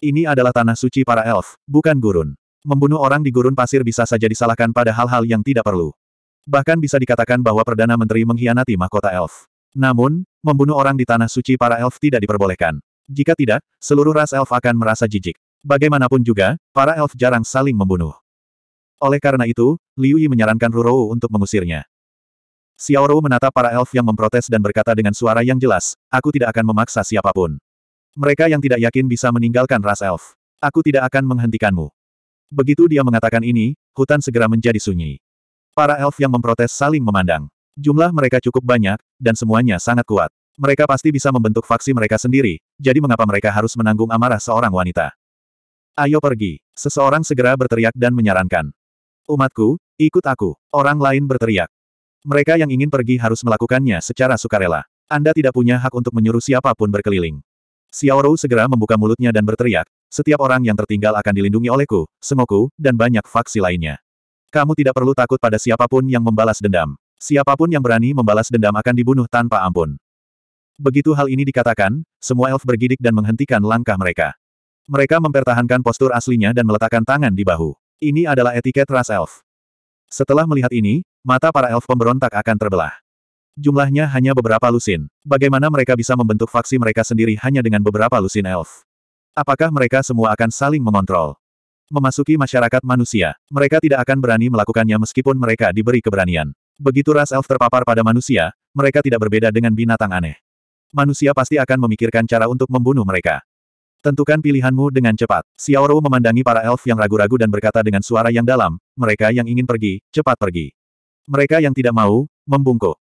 Ini adalah tanah suci para elf, bukan gurun. Membunuh orang di gurun pasir bisa saja disalahkan pada hal-hal yang tidak perlu. Bahkan bisa dikatakan bahwa Perdana Menteri mengkhianati mahkota elf. Namun, membunuh orang di tanah suci para elf tidak diperbolehkan. Jika tidak, seluruh ras elf akan merasa jijik. Bagaimanapun juga, para elf jarang saling membunuh. Oleh karena itu, Liu Yi menyarankan Rurou untuk mengusirnya. Xiao Rou menatap para elf yang memprotes dan berkata dengan suara yang jelas, aku tidak akan memaksa siapapun. Mereka yang tidak yakin bisa meninggalkan ras elf. Aku tidak akan menghentikanmu. Begitu dia mengatakan ini, hutan segera menjadi sunyi. Para elf yang memprotes saling memandang. Jumlah mereka cukup banyak, dan semuanya sangat kuat. Mereka pasti bisa membentuk faksi mereka sendiri, jadi mengapa mereka harus menanggung amarah seorang wanita? Ayo pergi. Seseorang segera berteriak dan menyarankan. Umatku, ikut aku. Orang lain berteriak. Mereka yang ingin pergi harus melakukannya secara sukarela. Anda tidak punya hak untuk menyuruh siapapun berkeliling. Xiaoru segera membuka mulutnya dan berteriak, setiap orang yang tertinggal akan dilindungi olehku, Sengoku, dan banyak faksi lainnya. Kamu tidak perlu takut pada siapapun yang membalas dendam. Siapapun yang berani membalas dendam akan dibunuh tanpa ampun. Begitu hal ini dikatakan, semua elf bergidik dan menghentikan langkah mereka. Mereka mempertahankan postur aslinya dan meletakkan tangan di bahu. Ini adalah etiket ras elf. Setelah melihat ini, mata para elf pemberontak akan terbelah. Jumlahnya hanya beberapa lusin. Bagaimana mereka bisa membentuk faksi mereka sendiri hanya dengan beberapa lusin elf? Apakah mereka semua akan saling mengontrol? memasuki masyarakat manusia, mereka tidak akan berani melakukannya meskipun mereka diberi keberanian. Begitu ras elf terpapar pada manusia, mereka tidak berbeda dengan binatang aneh. Manusia pasti akan memikirkan cara untuk membunuh mereka. Tentukan pilihanmu dengan cepat. Xiaoru memandangi para elf yang ragu-ragu dan berkata dengan suara yang dalam, mereka yang ingin pergi, cepat pergi. Mereka yang tidak mau, membungkuk.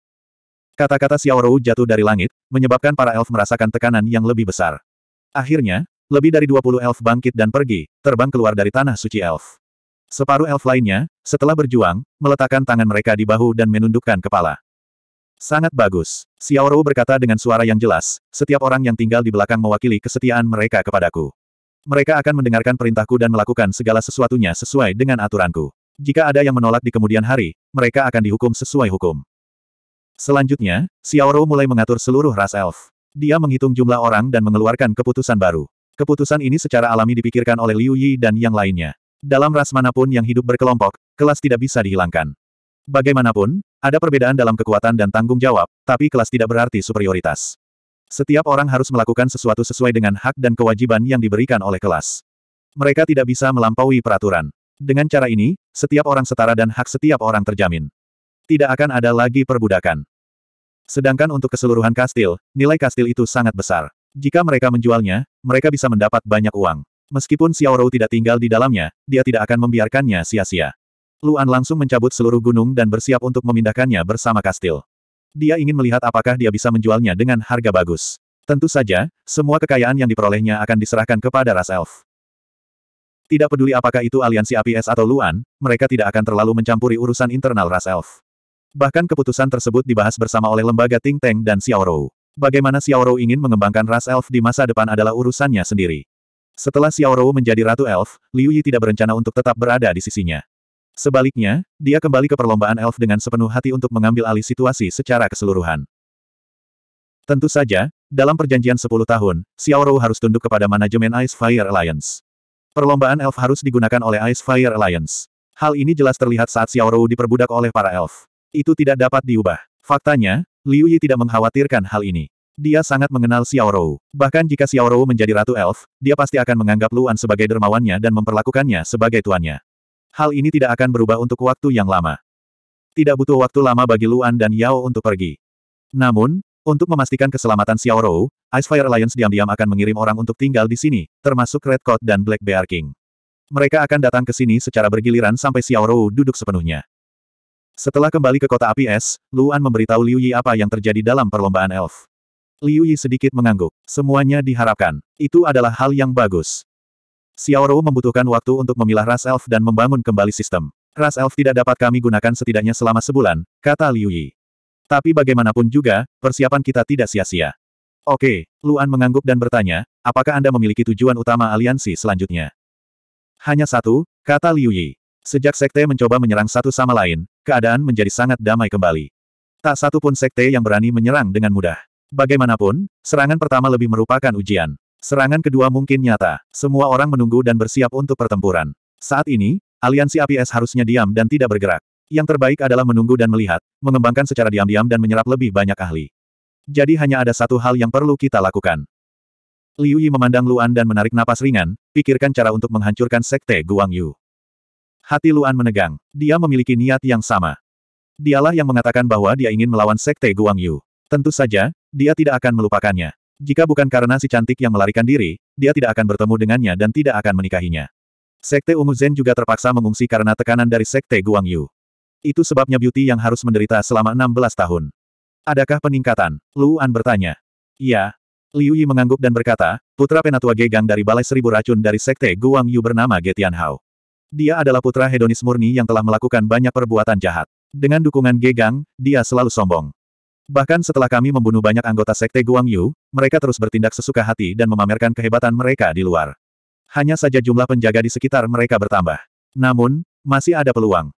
Kata-kata Xiaoru jatuh dari langit, menyebabkan para elf merasakan tekanan yang lebih besar. Akhirnya, lebih dari 20 elf bangkit dan pergi, terbang keluar dari tanah suci elf. Separuh elf lainnya, setelah berjuang, meletakkan tangan mereka di bahu dan menundukkan kepala. Sangat bagus. Xiaoru berkata dengan suara yang jelas, setiap orang yang tinggal di belakang mewakili kesetiaan mereka kepadaku. Mereka akan mendengarkan perintahku dan melakukan segala sesuatunya sesuai dengan aturanku. Jika ada yang menolak di kemudian hari, mereka akan dihukum sesuai hukum. Selanjutnya, Xiaoru mulai mengatur seluruh ras elf. Dia menghitung jumlah orang dan mengeluarkan keputusan baru. Keputusan ini secara alami dipikirkan oleh Liu Yi dan yang lainnya. Dalam ras manapun yang hidup berkelompok, kelas tidak bisa dihilangkan. Bagaimanapun, ada perbedaan dalam kekuatan dan tanggung jawab, tapi kelas tidak berarti superioritas. Setiap orang harus melakukan sesuatu sesuai dengan hak dan kewajiban yang diberikan oleh kelas. Mereka tidak bisa melampaui peraturan. Dengan cara ini, setiap orang setara dan hak setiap orang terjamin. Tidak akan ada lagi perbudakan. Sedangkan untuk keseluruhan kastil, nilai kastil itu sangat besar. Jika mereka menjualnya, mereka bisa mendapat banyak uang. Meskipun Xiao Rou tidak tinggal di dalamnya, dia tidak akan membiarkannya sia-sia. Luan langsung mencabut seluruh gunung dan bersiap untuk memindahkannya bersama kastil. Dia ingin melihat apakah dia bisa menjualnya dengan harga bagus. Tentu saja, semua kekayaan yang diperolehnya akan diserahkan kepada ras elf. Tidak peduli apakah itu aliansi APS atau Luan, mereka tidak akan terlalu mencampuri urusan internal ras elf. Bahkan keputusan tersebut dibahas bersama oleh lembaga Ting Teng dan Xiao Rou. Bagaimana Xiao Rou ingin mengembangkan ras elf di masa depan adalah urusannya sendiri. Setelah Xiao Rou menjadi ratu elf, Liu Yi tidak berencana untuk tetap berada di sisinya. Sebaliknya, dia kembali ke perlombaan elf dengan sepenuh hati untuk mengambil alih situasi secara keseluruhan. Tentu saja, dalam perjanjian 10 tahun, Rou harus tunduk kepada manajemen Ice Fire Alliance. Perlombaan elf harus digunakan oleh Ice Fire Alliance. Hal ini jelas terlihat saat Xiao Rou diperbudak oleh para elf. Itu tidak dapat diubah. Faktanya, Liu Yi tidak mengkhawatirkan hal ini. Dia sangat mengenal Xiao Rou. Bahkan jika Xiao Rou menjadi ratu elf, dia pasti akan menganggap Luan sebagai dermawannya dan memperlakukannya sebagai tuannya. Hal ini tidak akan berubah untuk waktu yang lama. Tidak butuh waktu lama bagi Luan dan Yao untuk pergi. Namun, untuk memastikan keselamatan Xiao Rou, Ice Fire Alliance diam-diam akan mengirim orang untuk tinggal di sini, termasuk Red Coat dan Black Bear King. Mereka akan datang ke sini secara bergiliran sampai Xiao Rou duduk sepenuhnya. Setelah kembali ke kota api es, Luan memberitahu Liu Yi apa yang terjadi dalam perlombaan elf. Liu Yi sedikit mengangguk. Semuanya diharapkan. Itu adalah hal yang bagus. Xiao Xiaoru membutuhkan waktu untuk memilah ras elf dan membangun kembali sistem. Ras elf tidak dapat kami gunakan setidaknya selama sebulan, kata Liu Yi. Tapi bagaimanapun juga, persiapan kita tidak sia-sia. Oke, Luan mengangguk dan bertanya, apakah Anda memiliki tujuan utama aliansi selanjutnya? Hanya satu, kata Liu Yi. Sejak sekte mencoba menyerang satu sama lain, keadaan menjadi sangat damai kembali. Tak satu pun sekte yang berani menyerang dengan mudah. Bagaimanapun, serangan pertama lebih merupakan ujian. Serangan kedua mungkin nyata. Semua orang menunggu dan bersiap untuk pertempuran. Saat ini, aliansi APS harusnya diam dan tidak bergerak. Yang terbaik adalah menunggu dan melihat, mengembangkan secara diam-diam dan menyerap lebih banyak ahli. Jadi hanya ada satu hal yang perlu kita lakukan. Liu Yi memandang Luan dan menarik napas ringan, pikirkan cara untuk menghancurkan sekte Guang Yu. Hati Luan menegang. Dia memiliki niat yang sama. Dialah yang mengatakan bahwa dia ingin melawan Sekte Guang Yu. Tentu saja, dia tidak akan melupakannya. Jika bukan karena si cantik yang melarikan diri, dia tidak akan bertemu dengannya dan tidak akan menikahinya. Sekte Ungu Zen juga terpaksa mengungsi karena tekanan dari Sekte Guang Yu. Itu sebabnya Beauty yang harus menderita selama 16 tahun. Adakah peningkatan? Luan bertanya. Iya. Liu Yi mengangguk dan berkata, putra penatua Gegang dari Balai Seribu Racun dari Sekte Guang Yu bernama Getian Hao. Dia adalah putra hedonis murni yang telah melakukan banyak perbuatan jahat. Dengan dukungan Gegang, dia selalu sombong. Bahkan setelah kami membunuh banyak anggota sekte Guang Yu, mereka terus bertindak sesuka hati dan memamerkan kehebatan mereka di luar. Hanya saja jumlah penjaga di sekitar mereka bertambah. Namun, masih ada peluang.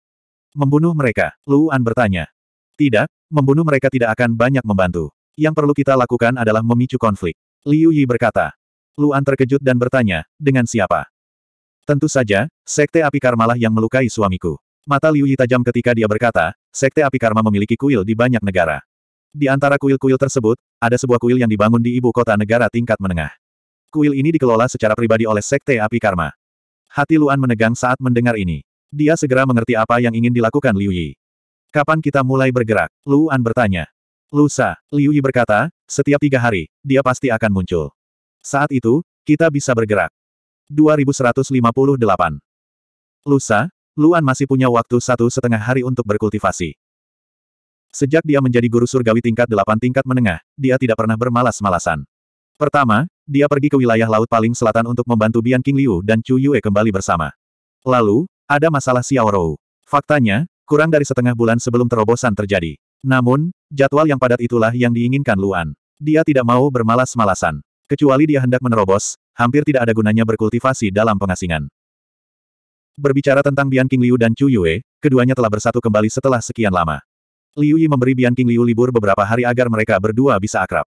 Membunuh mereka, Luan bertanya. Tidak, membunuh mereka tidak akan banyak membantu. Yang perlu kita lakukan adalah memicu konflik. Liu Yi berkata. Luan terkejut dan bertanya, dengan siapa? Tentu saja, Sekte Api Karma lah yang melukai suamiku. Mata Liu Yi tajam ketika dia berkata, Sekte Api Karma memiliki kuil di banyak negara. Di antara kuil-kuil tersebut, ada sebuah kuil yang dibangun di ibu kota negara tingkat menengah. Kuil ini dikelola secara pribadi oleh Sekte Api Karma. Hati Luan menegang saat mendengar ini. Dia segera mengerti apa yang ingin dilakukan Liu Yi. Kapan kita mulai bergerak? Luan bertanya. Lusa, Liu Yi berkata, setiap tiga hari, dia pasti akan muncul. Saat itu, kita bisa bergerak. 2158. Lusa, Luan masih punya waktu satu setengah hari untuk berkultivasi. Sejak dia menjadi guru surgawi tingkat delapan tingkat menengah, dia tidak pernah bermalas-malasan. Pertama, dia pergi ke wilayah laut paling selatan untuk membantu Bian King Liu dan Chu Yue kembali bersama. Lalu, ada masalah Xiao Rou. Faktanya, kurang dari setengah bulan sebelum terobosan terjadi. Namun, jadwal yang padat itulah yang diinginkan Luan. Dia tidak mau bermalas-malasan. Kecuali dia hendak menerobos, hampir tidak ada gunanya berkultivasi dalam pengasingan. Berbicara tentang Bian King Liu dan Chu Yue, keduanya telah bersatu kembali setelah sekian lama. Liu Yi memberi Bian King Liu libur beberapa hari agar mereka berdua bisa akrab.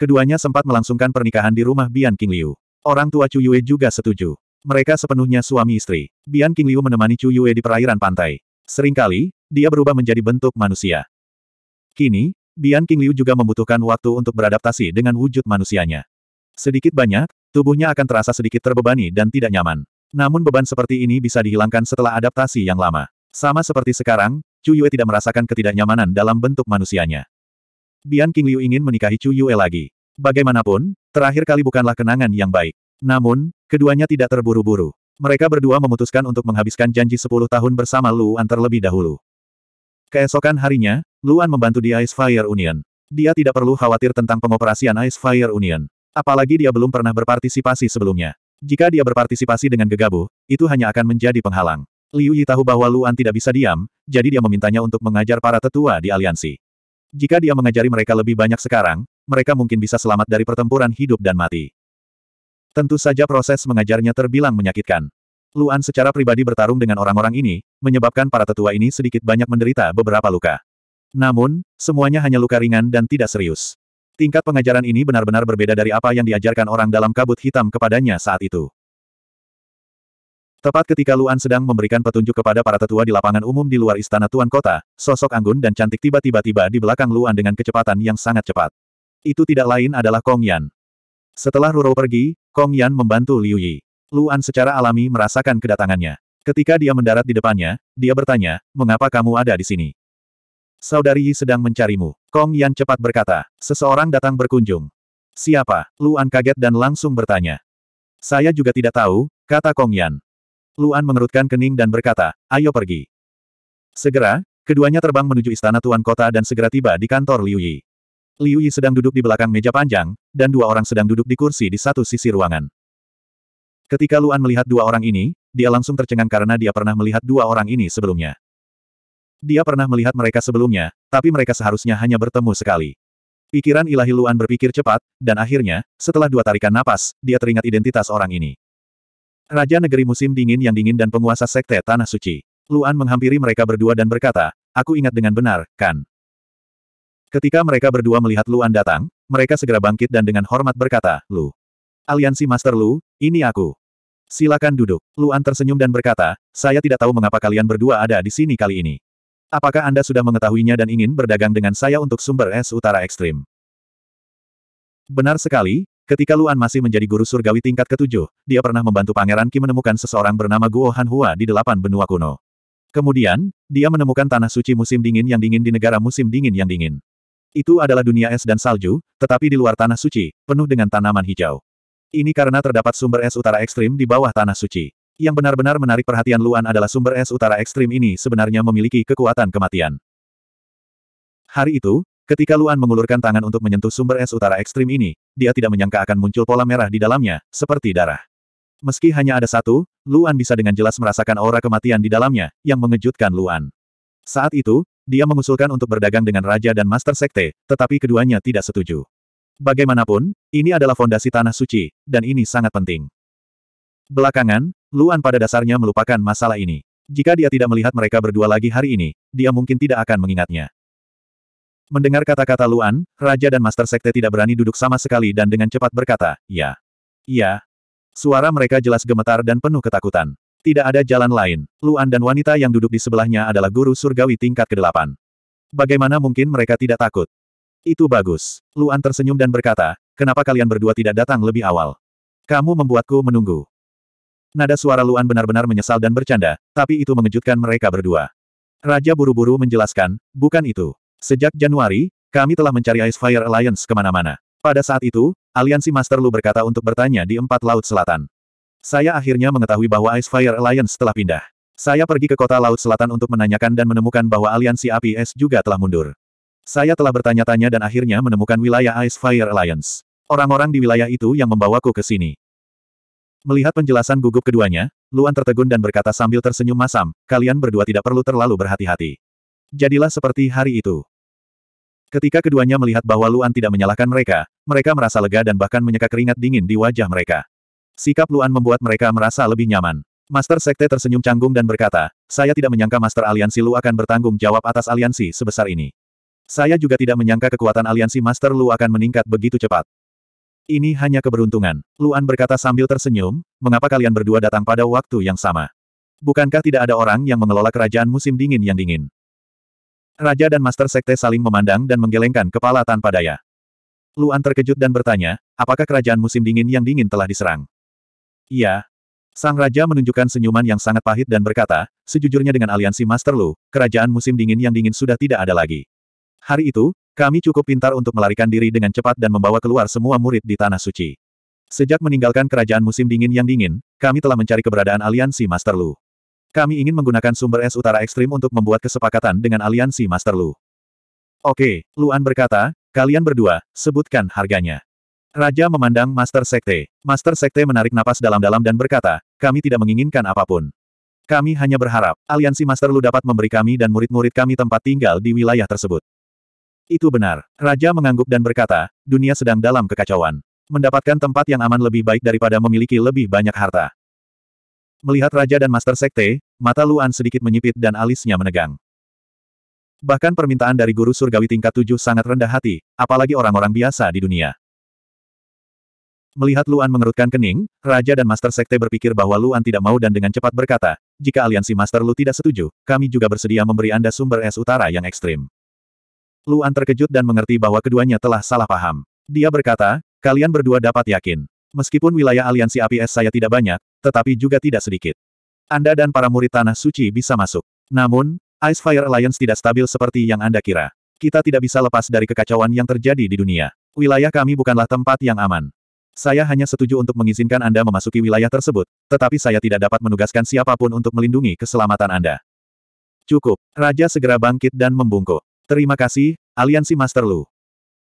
Keduanya sempat melangsungkan pernikahan di rumah Bian King Liu. Orang tua Chu Yue juga setuju. Mereka sepenuhnya suami istri. Bian King Liu menemani Chu Yue di perairan pantai. Seringkali, dia berubah menjadi bentuk manusia. Kini, Bian King Liu juga membutuhkan waktu untuk beradaptasi dengan wujud manusianya. Sedikit banyak, Tubuhnya akan terasa sedikit terbebani dan tidak nyaman. Namun beban seperti ini bisa dihilangkan setelah adaptasi yang lama. Sama seperti sekarang, Chu Yue tidak merasakan ketidaknyamanan dalam bentuk manusianya. Bian King Liu ingin menikahi Chu Yue lagi. Bagaimanapun, terakhir kali bukanlah kenangan yang baik. Namun, keduanya tidak terburu-buru. Mereka berdua memutuskan untuk menghabiskan janji 10 tahun bersama Luan terlebih dahulu. Keesokan harinya, Luan membantu di Ice Fire Union. Dia tidak perlu khawatir tentang pengoperasian Ice Fire Union. Apalagi dia belum pernah berpartisipasi sebelumnya. Jika dia berpartisipasi dengan gegabah, itu hanya akan menjadi penghalang. Liu Yi tahu bahwa Luan tidak bisa diam, jadi dia memintanya untuk mengajar para tetua di aliansi. Jika dia mengajari mereka lebih banyak sekarang, mereka mungkin bisa selamat dari pertempuran hidup dan mati. Tentu saja proses mengajarnya terbilang menyakitkan. Luan secara pribadi bertarung dengan orang-orang ini, menyebabkan para tetua ini sedikit banyak menderita beberapa luka. Namun, semuanya hanya luka ringan dan tidak serius. Tingkat pengajaran ini benar-benar berbeda dari apa yang diajarkan orang dalam kabut hitam kepadanya saat itu. Tepat ketika Luan sedang memberikan petunjuk kepada para tetua di lapangan umum di luar istana Tuan Kota, sosok anggun dan cantik tiba-tiba tiba di belakang Luan dengan kecepatan yang sangat cepat. Itu tidak lain adalah Kong Yan. Setelah Ruro pergi, Kong Yan membantu Liu Yi. Luan secara alami merasakan kedatangannya. Ketika dia mendarat di depannya, dia bertanya, mengapa kamu ada di sini? Saudari Yi sedang mencarimu. Kong Yan cepat berkata, seseorang datang berkunjung. Siapa? Luan kaget dan langsung bertanya. Saya juga tidak tahu, kata Kong Yan. Luan mengerutkan kening dan berkata, ayo pergi. Segera, keduanya terbang menuju istana Tuan Kota dan segera tiba di kantor Liu Yi. Liu Yi sedang duduk di belakang meja panjang, dan dua orang sedang duduk di kursi di satu sisi ruangan. Ketika Luan melihat dua orang ini, dia langsung tercengang karena dia pernah melihat dua orang ini sebelumnya. Dia pernah melihat mereka sebelumnya, tapi mereka seharusnya hanya bertemu sekali. Pikiran ilahi Luan berpikir cepat, dan akhirnya, setelah dua tarikan napas, dia teringat identitas orang ini. Raja negeri musim dingin yang dingin dan penguasa sekte Tanah Suci. Luan menghampiri mereka berdua dan berkata, aku ingat dengan benar, kan? Ketika mereka berdua melihat Luan datang, mereka segera bangkit dan dengan hormat berkata, Lu. Aliansi Master Lu, ini aku. Silakan duduk. Luan tersenyum dan berkata, saya tidak tahu mengapa kalian berdua ada di sini kali ini. Apakah Anda sudah mengetahuinya dan ingin berdagang dengan saya untuk sumber es utara ekstrim? Benar sekali, ketika Luan masih menjadi guru surgawi tingkat ketujuh, dia pernah membantu Pangeran Qi menemukan seseorang bernama Guo Hua di delapan benua kuno. Kemudian, dia menemukan tanah suci musim dingin yang dingin di negara musim dingin yang dingin. Itu adalah dunia es dan salju, tetapi di luar tanah suci, penuh dengan tanaman hijau. Ini karena terdapat sumber es utara ekstrim di bawah tanah suci. Yang benar-benar menarik perhatian Luan adalah sumber es utara ekstrim ini sebenarnya memiliki kekuatan kematian. Hari itu, ketika Luan mengulurkan tangan untuk menyentuh sumber es utara ekstrim ini, dia tidak menyangka akan muncul pola merah di dalamnya, seperti darah. Meski hanya ada satu, Luan bisa dengan jelas merasakan aura kematian di dalamnya, yang mengejutkan Luan. Saat itu, dia mengusulkan untuk berdagang dengan Raja dan Master Sekte, tetapi keduanya tidak setuju. Bagaimanapun, ini adalah fondasi tanah suci, dan ini sangat penting. Belakangan, Luan pada dasarnya melupakan masalah ini. Jika dia tidak melihat mereka berdua lagi hari ini, dia mungkin tidak akan mengingatnya. Mendengar kata-kata Luan, Raja dan Master Sekte tidak berani duduk sama sekali dan dengan cepat berkata, Ya. Ya. Suara mereka jelas gemetar dan penuh ketakutan. Tidak ada jalan lain. Luan dan wanita yang duduk di sebelahnya adalah guru surgawi tingkat ke-8. Bagaimana mungkin mereka tidak takut? Itu bagus. Luan tersenyum dan berkata, kenapa kalian berdua tidak datang lebih awal? Kamu membuatku menunggu. Nada suara Luan benar-benar menyesal dan bercanda, tapi itu mengejutkan mereka berdua. Raja buru-buru menjelaskan, bukan itu. Sejak Januari, kami telah mencari Ice Fire Alliance kemana-mana. Pada saat itu, aliansi Master Lu berkata untuk bertanya di empat laut selatan. Saya akhirnya mengetahui bahwa Ice Fire Alliance telah pindah. Saya pergi ke kota laut selatan untuk menanyakan dan menemukan bahwa aliansi api es juga telah mundur. Saya telah bertanya-tanya dan akhirnya menemukan wilayah Ice Fire Alliance. Orang-orang di wilayah itu yang membawaku ke sini. Melihat penjelasan gugup keduanya, Luan tertegun dan berkata sambil tersenyum masam, kalian berdua tidak perlu terlalu berhati-hati. Jadilah seperti hari itu. Ketika keduanya melihat bahwa Luan tidak menyalahkan mereka, mereka merasa lega dan bahkan menyeka keringat dingin di wajah mereka. Sikap Luan membuat mereka merasa lebih nyaman. Master Sekte tersenyum canggung dan berkata, saya tidak menyangka Master Aliansi Lu akan bertanggung jawab atas aliansi sebesar ini. Saya juga tidak menyangka kekuatan aliansi Master Lu akan meningkat begitu cepat. Ini hanya keberuntungan, Luan berkata sambil tersenyum, mengapa kalian berdua datang pada waktu yang sama? Bukankah tidak ada orang yang mengelola kerajaan musim dingin yang dingin? Raja dan Master Sekte saling memandang dan menggelengkan kepala tanpa daya. Luan terkejut dan bertanya, apakah kerajaan musim dingin yang dingin telah diserang? Iya, Sang Raja menunjukkan senyuman yang sangat pahit dan berkata, sejujurnya dengan aliansi Master Lu, kerajaan musim dingin yang dingin sudah tidak ada lagi. Hari itu, kami cukup pintar untuk melarikan diri dengan cepat dan membawa keluar semua murid di Tanah Suci. Sejak meninggalkan kerajaan musim dingin yang dingin, kami telah mencari keberadaan aliansi Master Lu. Kami ingin menggunakan sumber es utara ekstrim untuk membuat kesepakatan dengan aliansi Master Lu. Oke, Luan berkata, kalian berdua, sebutkan harganya. Raja memandang Master Sekte. Master Sekte menarik napas dalam-dalam dan berkata, kami tidak menginginkan apapun. Kami hanya berharap, aliansi Master Lu dapat memberi kami dan murid-murid kami tempat tinggal di wilayah tersebut. Itu benar. Raja mengangguk dan berkata, dunia sedang dalam kekacauan. Mendapatkan tempat yang aman lebih baik daripada memiliki lebih banyak harta. Melihat Raja dan Master Sekte, mata Luan sedikit menyipit dan alisnya menegang. Bahkan permintaan dari guru surgawi tingkat tujuh sangat rendah hati, apalagi orang-orang biasa di dunia. Melihat Luan mengerutkan kening, Raja dan Master Sekte berpikir bahwa Luan tidak mau dan dengan cepat berkata, jika aliansi Master Lu tidak setuju, kami juga bersedia memberi Anda sumber es utara yang ekstrim. Luan terkejut dan mengerti bahwa keduanya telah salah paham. Dia berkata, kalian berdua dapat yakin. Meskipun wilayah aliansi api es saya tidak banyak, tetapi juga tidak sedikit. Anda dan para murid Tanah Suci bisa masuk. Namun, Ice Fire Alliance tidak stabil seperti yang Anda kira. Kita tidak bisa lepas dari kekacauan yang terjadi di dunia. Wilayah kami bukanlah tempat yang aman. Saya hanya setuju untuk mengizinkan Anda memasuki wilayah tersebut, tetapi saya tidak dapat menugaskan siapapun untuk melindungi keselamatan Anda. Cukup, Raja segera bangkit dan membungkuk. Terima kasih, aliansi Master Lu.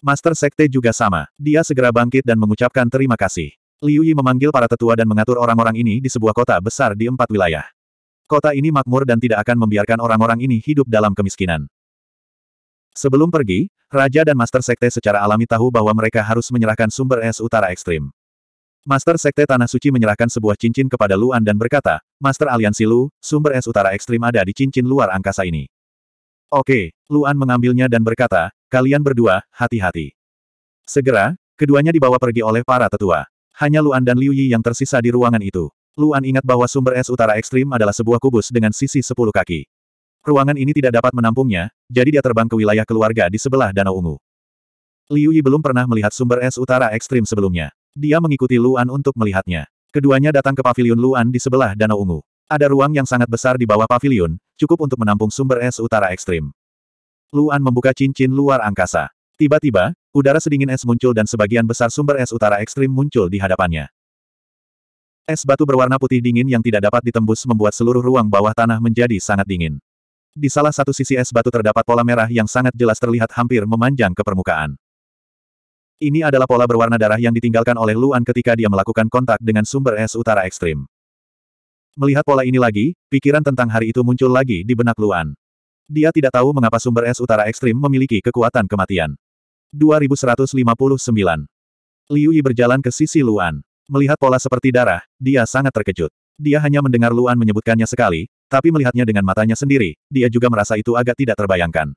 Master Sekte juga sama. Dia segera bangkit dan mengucapkan terima kasih. Liu Yi memanggil para tetua dan mengatur orang-orang ini di sebuah kota besar di empat wilayah. Kota ini makmur dan tidak akan membiarkan orang-orang ini hidup dalam kemiskinan. Sebelum pergi, Raja dan Master Sekte secara alami tahu bahwa mereka harus menyerahkan sumber es utara ekstrim. Master Sekte Tanah Suci menyerahkan sebuah cincin kepada Luan dan berkata, Master Aliansi Lu, sumber es utara ekstrim ada di cincin luar angkasa ini. Oke, Luan mengambilnya dan berkata, kalian berdua, hati-hati. Segera, keduanya dibawa pergi oleh para tetua. Hanya Luan dan Liu Yi yang tersisa di ruangan itu. Luan ingat bahwa sumber es utara ekstrim adalah sebuah kubus dengan sisi sepuluh kaki. Ruangan ini tidak dapat menampungnya, jadi dia terbang ke wilayah keluarga di sebelah Danau Ungu. Liu Yi belum pernah melihat sumber es utara ekstrim sebelumnya. Dia mengikuti Luan untuk melihatnya. Keduanya datang ke pavilion Luan di sebelah Danau Ungu. Ada ruang yang sangat besar di bawah pavilion, cukup untuk menampung sumber es utara ekstrim. Luan membuka cincin luar angkasa. Tiba-tiba, udara sedingin es muncul dan sebagian besar sumber es utara ekstrim muncul di hadapannya. Es batu berwarna putih dingin yang tidak dapat ditembus membuat seluruh ruang bawah tanah menjadi sangat dingin. Di salah satu sisi es batu terdapat pola merah yang sangat jelas terlihat hampir memanjang ke permukaan. Ini adalah pola berwarna darah yang ditinggalkan oleh Luan ketika dia melakukan kontak dengan sumber es utara ekstrim. Melihat pola ini lagi, pikiran tentang hari itu muncul lagi di benak Luan. Dia tidak tahu mengapa sumber es utara ekstrim memiliki kekuatan kematian. 2159. Liu Yi berjalan ke sisi Luan. Melihat pola seperti darah, dia sangat terkejut. Dia hanya mendengar Luan menyebutkannya sekali, tapi melihatnya dengan matanya sendiri, dia juga merasa itu agak tidak terbayangkan.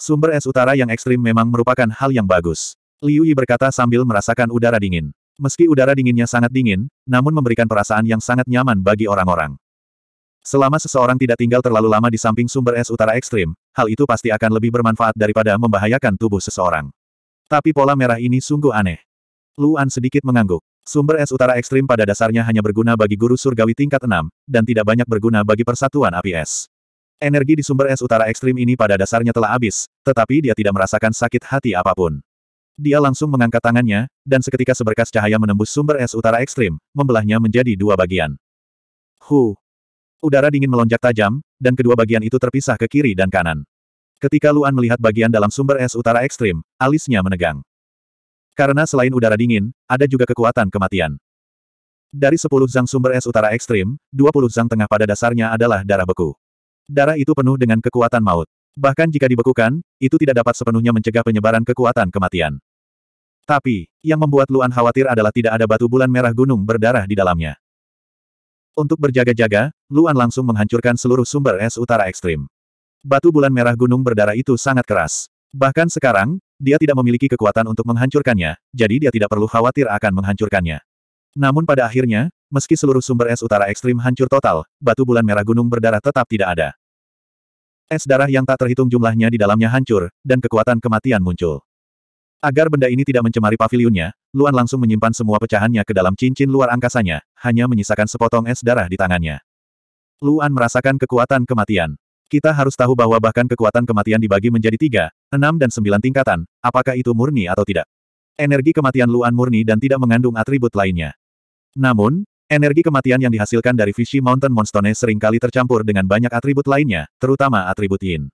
Sumber es utara yang ekstrim memang merupakan hal yang bagus. Liu Yi berkata sambil merasakan udara dingin. Meski udara dinginnya sangat dingin, namun memberikan perasaan yang sangat nyaman bagi orang-orang. Selama seseorang tidak tinggal terlalu lama di samping sumber es utara ekstrim, hal itu pasti akan lebih bermanfaat daripada membahayakan tubuh seseorang. Tapi pola merah ini sungguh aneh. Luan sedikit mengangguk. Sumber es utara ekstrim pada dasarnya hanya berguna bagi guru surgawi tingkat 6, dan tidak banyak berguna bagi persatuan api es. Energi di sumber es utara ekstrim ini pada dasarnya telah habis, tetapi dia tidak merasakan sakit hati apapun. Dia langsung mengangkat tangannya, dan seketika seberkas cahaya menembus sumber es utara ekstrim, membelahnya menjadi dua bagian. Hu! Udara dingin melonjak tajam, dan kedua bagian itu terpisah ke kiri dan kanan. Ketika Luan melihat bagian dalam sumber es utara ekstrim, alisnya menegang. Karena selain udara dingin, ada juga kekuatan kematian. Dari sepuluh zang sumber es utara ekstrim, dua puluh zang tengah pada dasarnya adalah darah beku. Darah itu penuh dengan kekuatan maut. Bahkan jika dibekukan, itu tidak dapat sepenuhnya mencegah penyebaran kekuatan kematian. Tapi, yang membuat Luan khawatir adalah tidak ada batu bulan merah gunung berdarah di dalamnya. Untuk berjaga-jaga, Luan langsung menghancurkan seluruh sumber es utara ekstrim. Batu bulan merah gunung berdarah itu sangat keras. Bahkan sekarang, dia tidak memiliki kekuatan untuk menghancurkannya, jadi dia tidak perlu khawatir akan menghancurkannya. Namun pada akhirnya, meski seluruh sumber es utara ekstrim hancur total, batu bulan merah gunung berdarah tetap tidak ada. Es darah yang tak terhitung jumlahnya di dalamnya hancur, dan kekuatan kematian muncul. Agar benda ini tidak mencemari pavilionnya, Luan langsung menyimpan semua pecahannya ke dalam cincin luar angkasanya, hanya menyisakan sepotong es darah di tangannya. Luan merasakan kekuatan kematian. Kita harus tahu bahwa bahkan kekuatan kematian dibagi menjadi tiga, enam dan sembilan tingkatan, apakah itu murni atau tidak. Energi kematian Luan murni dan tidak mengandung atribut lainnya. Namun, Energi kematian yang dihasilkan dari Vichy Mountain Monstone seringkali tercampur dengan banyak atribut lainnya, terutama atribut Yin.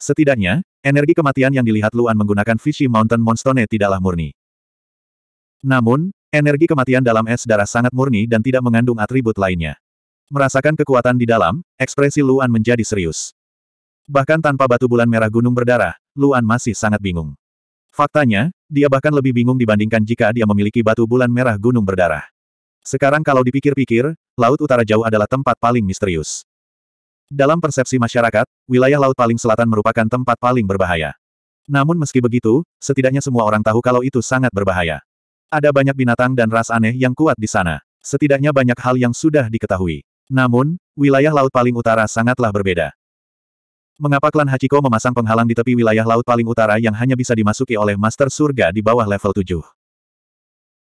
Setidaknya, energi kematian yang dilihat Luan menggunakan Vichy Mountain Monstone tidaklah murni. Namun, energi kematian dalam es darah sangat murni dan tidak mengandung atribut lainnya. Merasakan kekuatan di dalam, ekspresi Luan menjadi serius. Bahkan tanpa batu bulan merah gunung berdarah, Luan masih sangat bingung. Faktanya, dia bahkan lebih bingung dibandingkan jika dia memiliki batu bulan merah gunung berdarah. Sekarang kalau dipikir-pikir, Laut Utara Jauh adalah tempat paling misterius. Dalam persepsi masyarakat, wilayah Laut Paling Selatan merupakan tempat paling berbahaya. Namun meski begitu, setidaknya semua orang tahu kalau itu sangat berbahaya. Ada banyak binatang dan ras aneh yang kuat di sana. Setidaknya banyak hal yang sudah diketahui. Namun, wilayah Laut Paling Utara sangatlah berbeda. Mengapa klan Hachiko memasang penghalang di tepi wilayah Laut Paling Utara yang hanya bisa dimasuki oleh Master Surga di bawah level 7?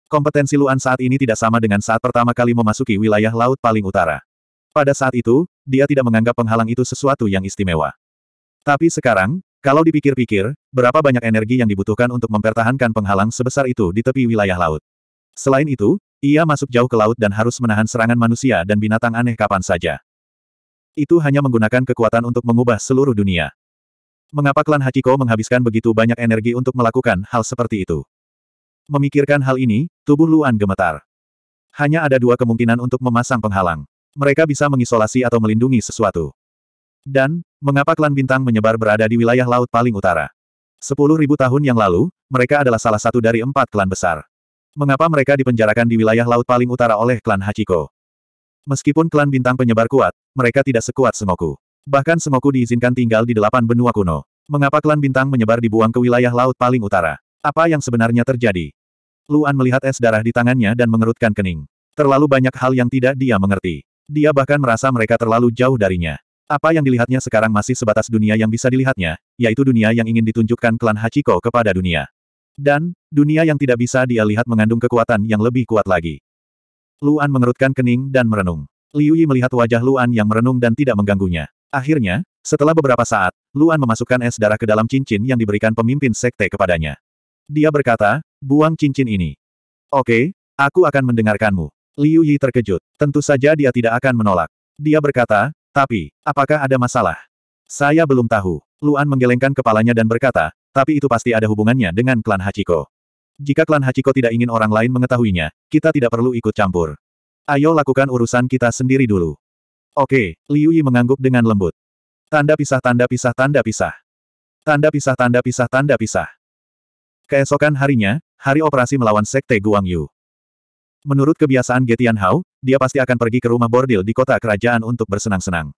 Kompetensi Luan saat ini tidak sama dengan saat pertama kali memasuki wilayah laut paling utara. Pada saat itu, dia tidak menganggap penghalang itu sesuatu yang istimewa. Tapi sekarang, kalau dipikir-pikir, berapa banyak energi yang dibutuhkan untuk mempertahankan penghalang sebesar itu di tepi wilayah laut. Selain itu, ia masuk jauh ke laut dan harus menahan serangan manusia dan binatang aneh kapan saja. Itu hanya menggunakan kekuatan untuk mengubah seluruh dunia. Mengapa klan Hachiko menghabiskan begitu banyak energi untuk melakukan hal seperti itu? Memikirkan hal ini, tubuh Luan gemetar. Hanya ada dua kemungkinan untuk memasang penghalang. Mereka bisa mengisolasi atau melindungi sesuatu. Dan, mengapa klan bintang menyebar berada di wilayah laut paling utara? Sepuluh ribu tahun yang lalu, mereka adalah salah satu dari empat klan besar. Mengapa mereka dipenjarakan di wilayah laut paling utara oleh klan Hachiko? Meskipun klan bintang penyebar kuat, mereka tidak sekuat Sengoku. Bahkan Sengoku diizinkan tinggal di delapan benua kuno. Mengapa klan bintang menyebar dibuang ke wilayah laut paling utara? Apa yang sebenarnya terjadi? Luan melihat es darah di tangannya dan mengerutkan kening. Terlalu banyak hal yang tidak dia mengerti. Dia bahkan merasa mereka terlalu jauh darinya. Apa yang dilihatnya sekarang masih sebatas dunia yang bisa dilihatnya, yaitu dunia yang ingin ditunjukkan klan Hachiko kepada dunia. Dan, dunia yang tidak bisa dia lihat mengandung kekuatan yang lebih kuat lagi. Luan mengerutkan kening dan merenung. Liu Yi melihat wajah Luan yang merenung dan tidak mengganggunya. Akhirnya, setelah beberapa saat, Luan memasukkan es darah ke dalam cincin yang diberikan pemimpin sekte kepadanya. Dia berkata, Buang cincin ini. Oke, aku akan mendengarkanmu. Liu Yi terkejut. Tentu saja dia tidak akan menolak. Dia berkata, tapi, apakah ada masalah? Saya belum tahu. Luan menggelengkan kepalanya dan berkata, tapi itu pasti ada hubungannya dengan klan Hachiko. Jika klan Hachiko tidak ingin orang lain mengetahuinya, kita tidak perlu ikut campur. Ayo lakukan urusan kita sendiri dulu. Oke, Liu Yi mengangguk dengan lembut. Tanda pisah tanda pisah tanda pisah. Tanda pisah tanda pisah tanda pisah. Keesokan harinya, hari operasi melawan Sekte Guangyu. Menurut kebiasaan Getian Hao, dia pasti akan pergi ke rumah bordil di kota kerajaan untuk bersenang-senang.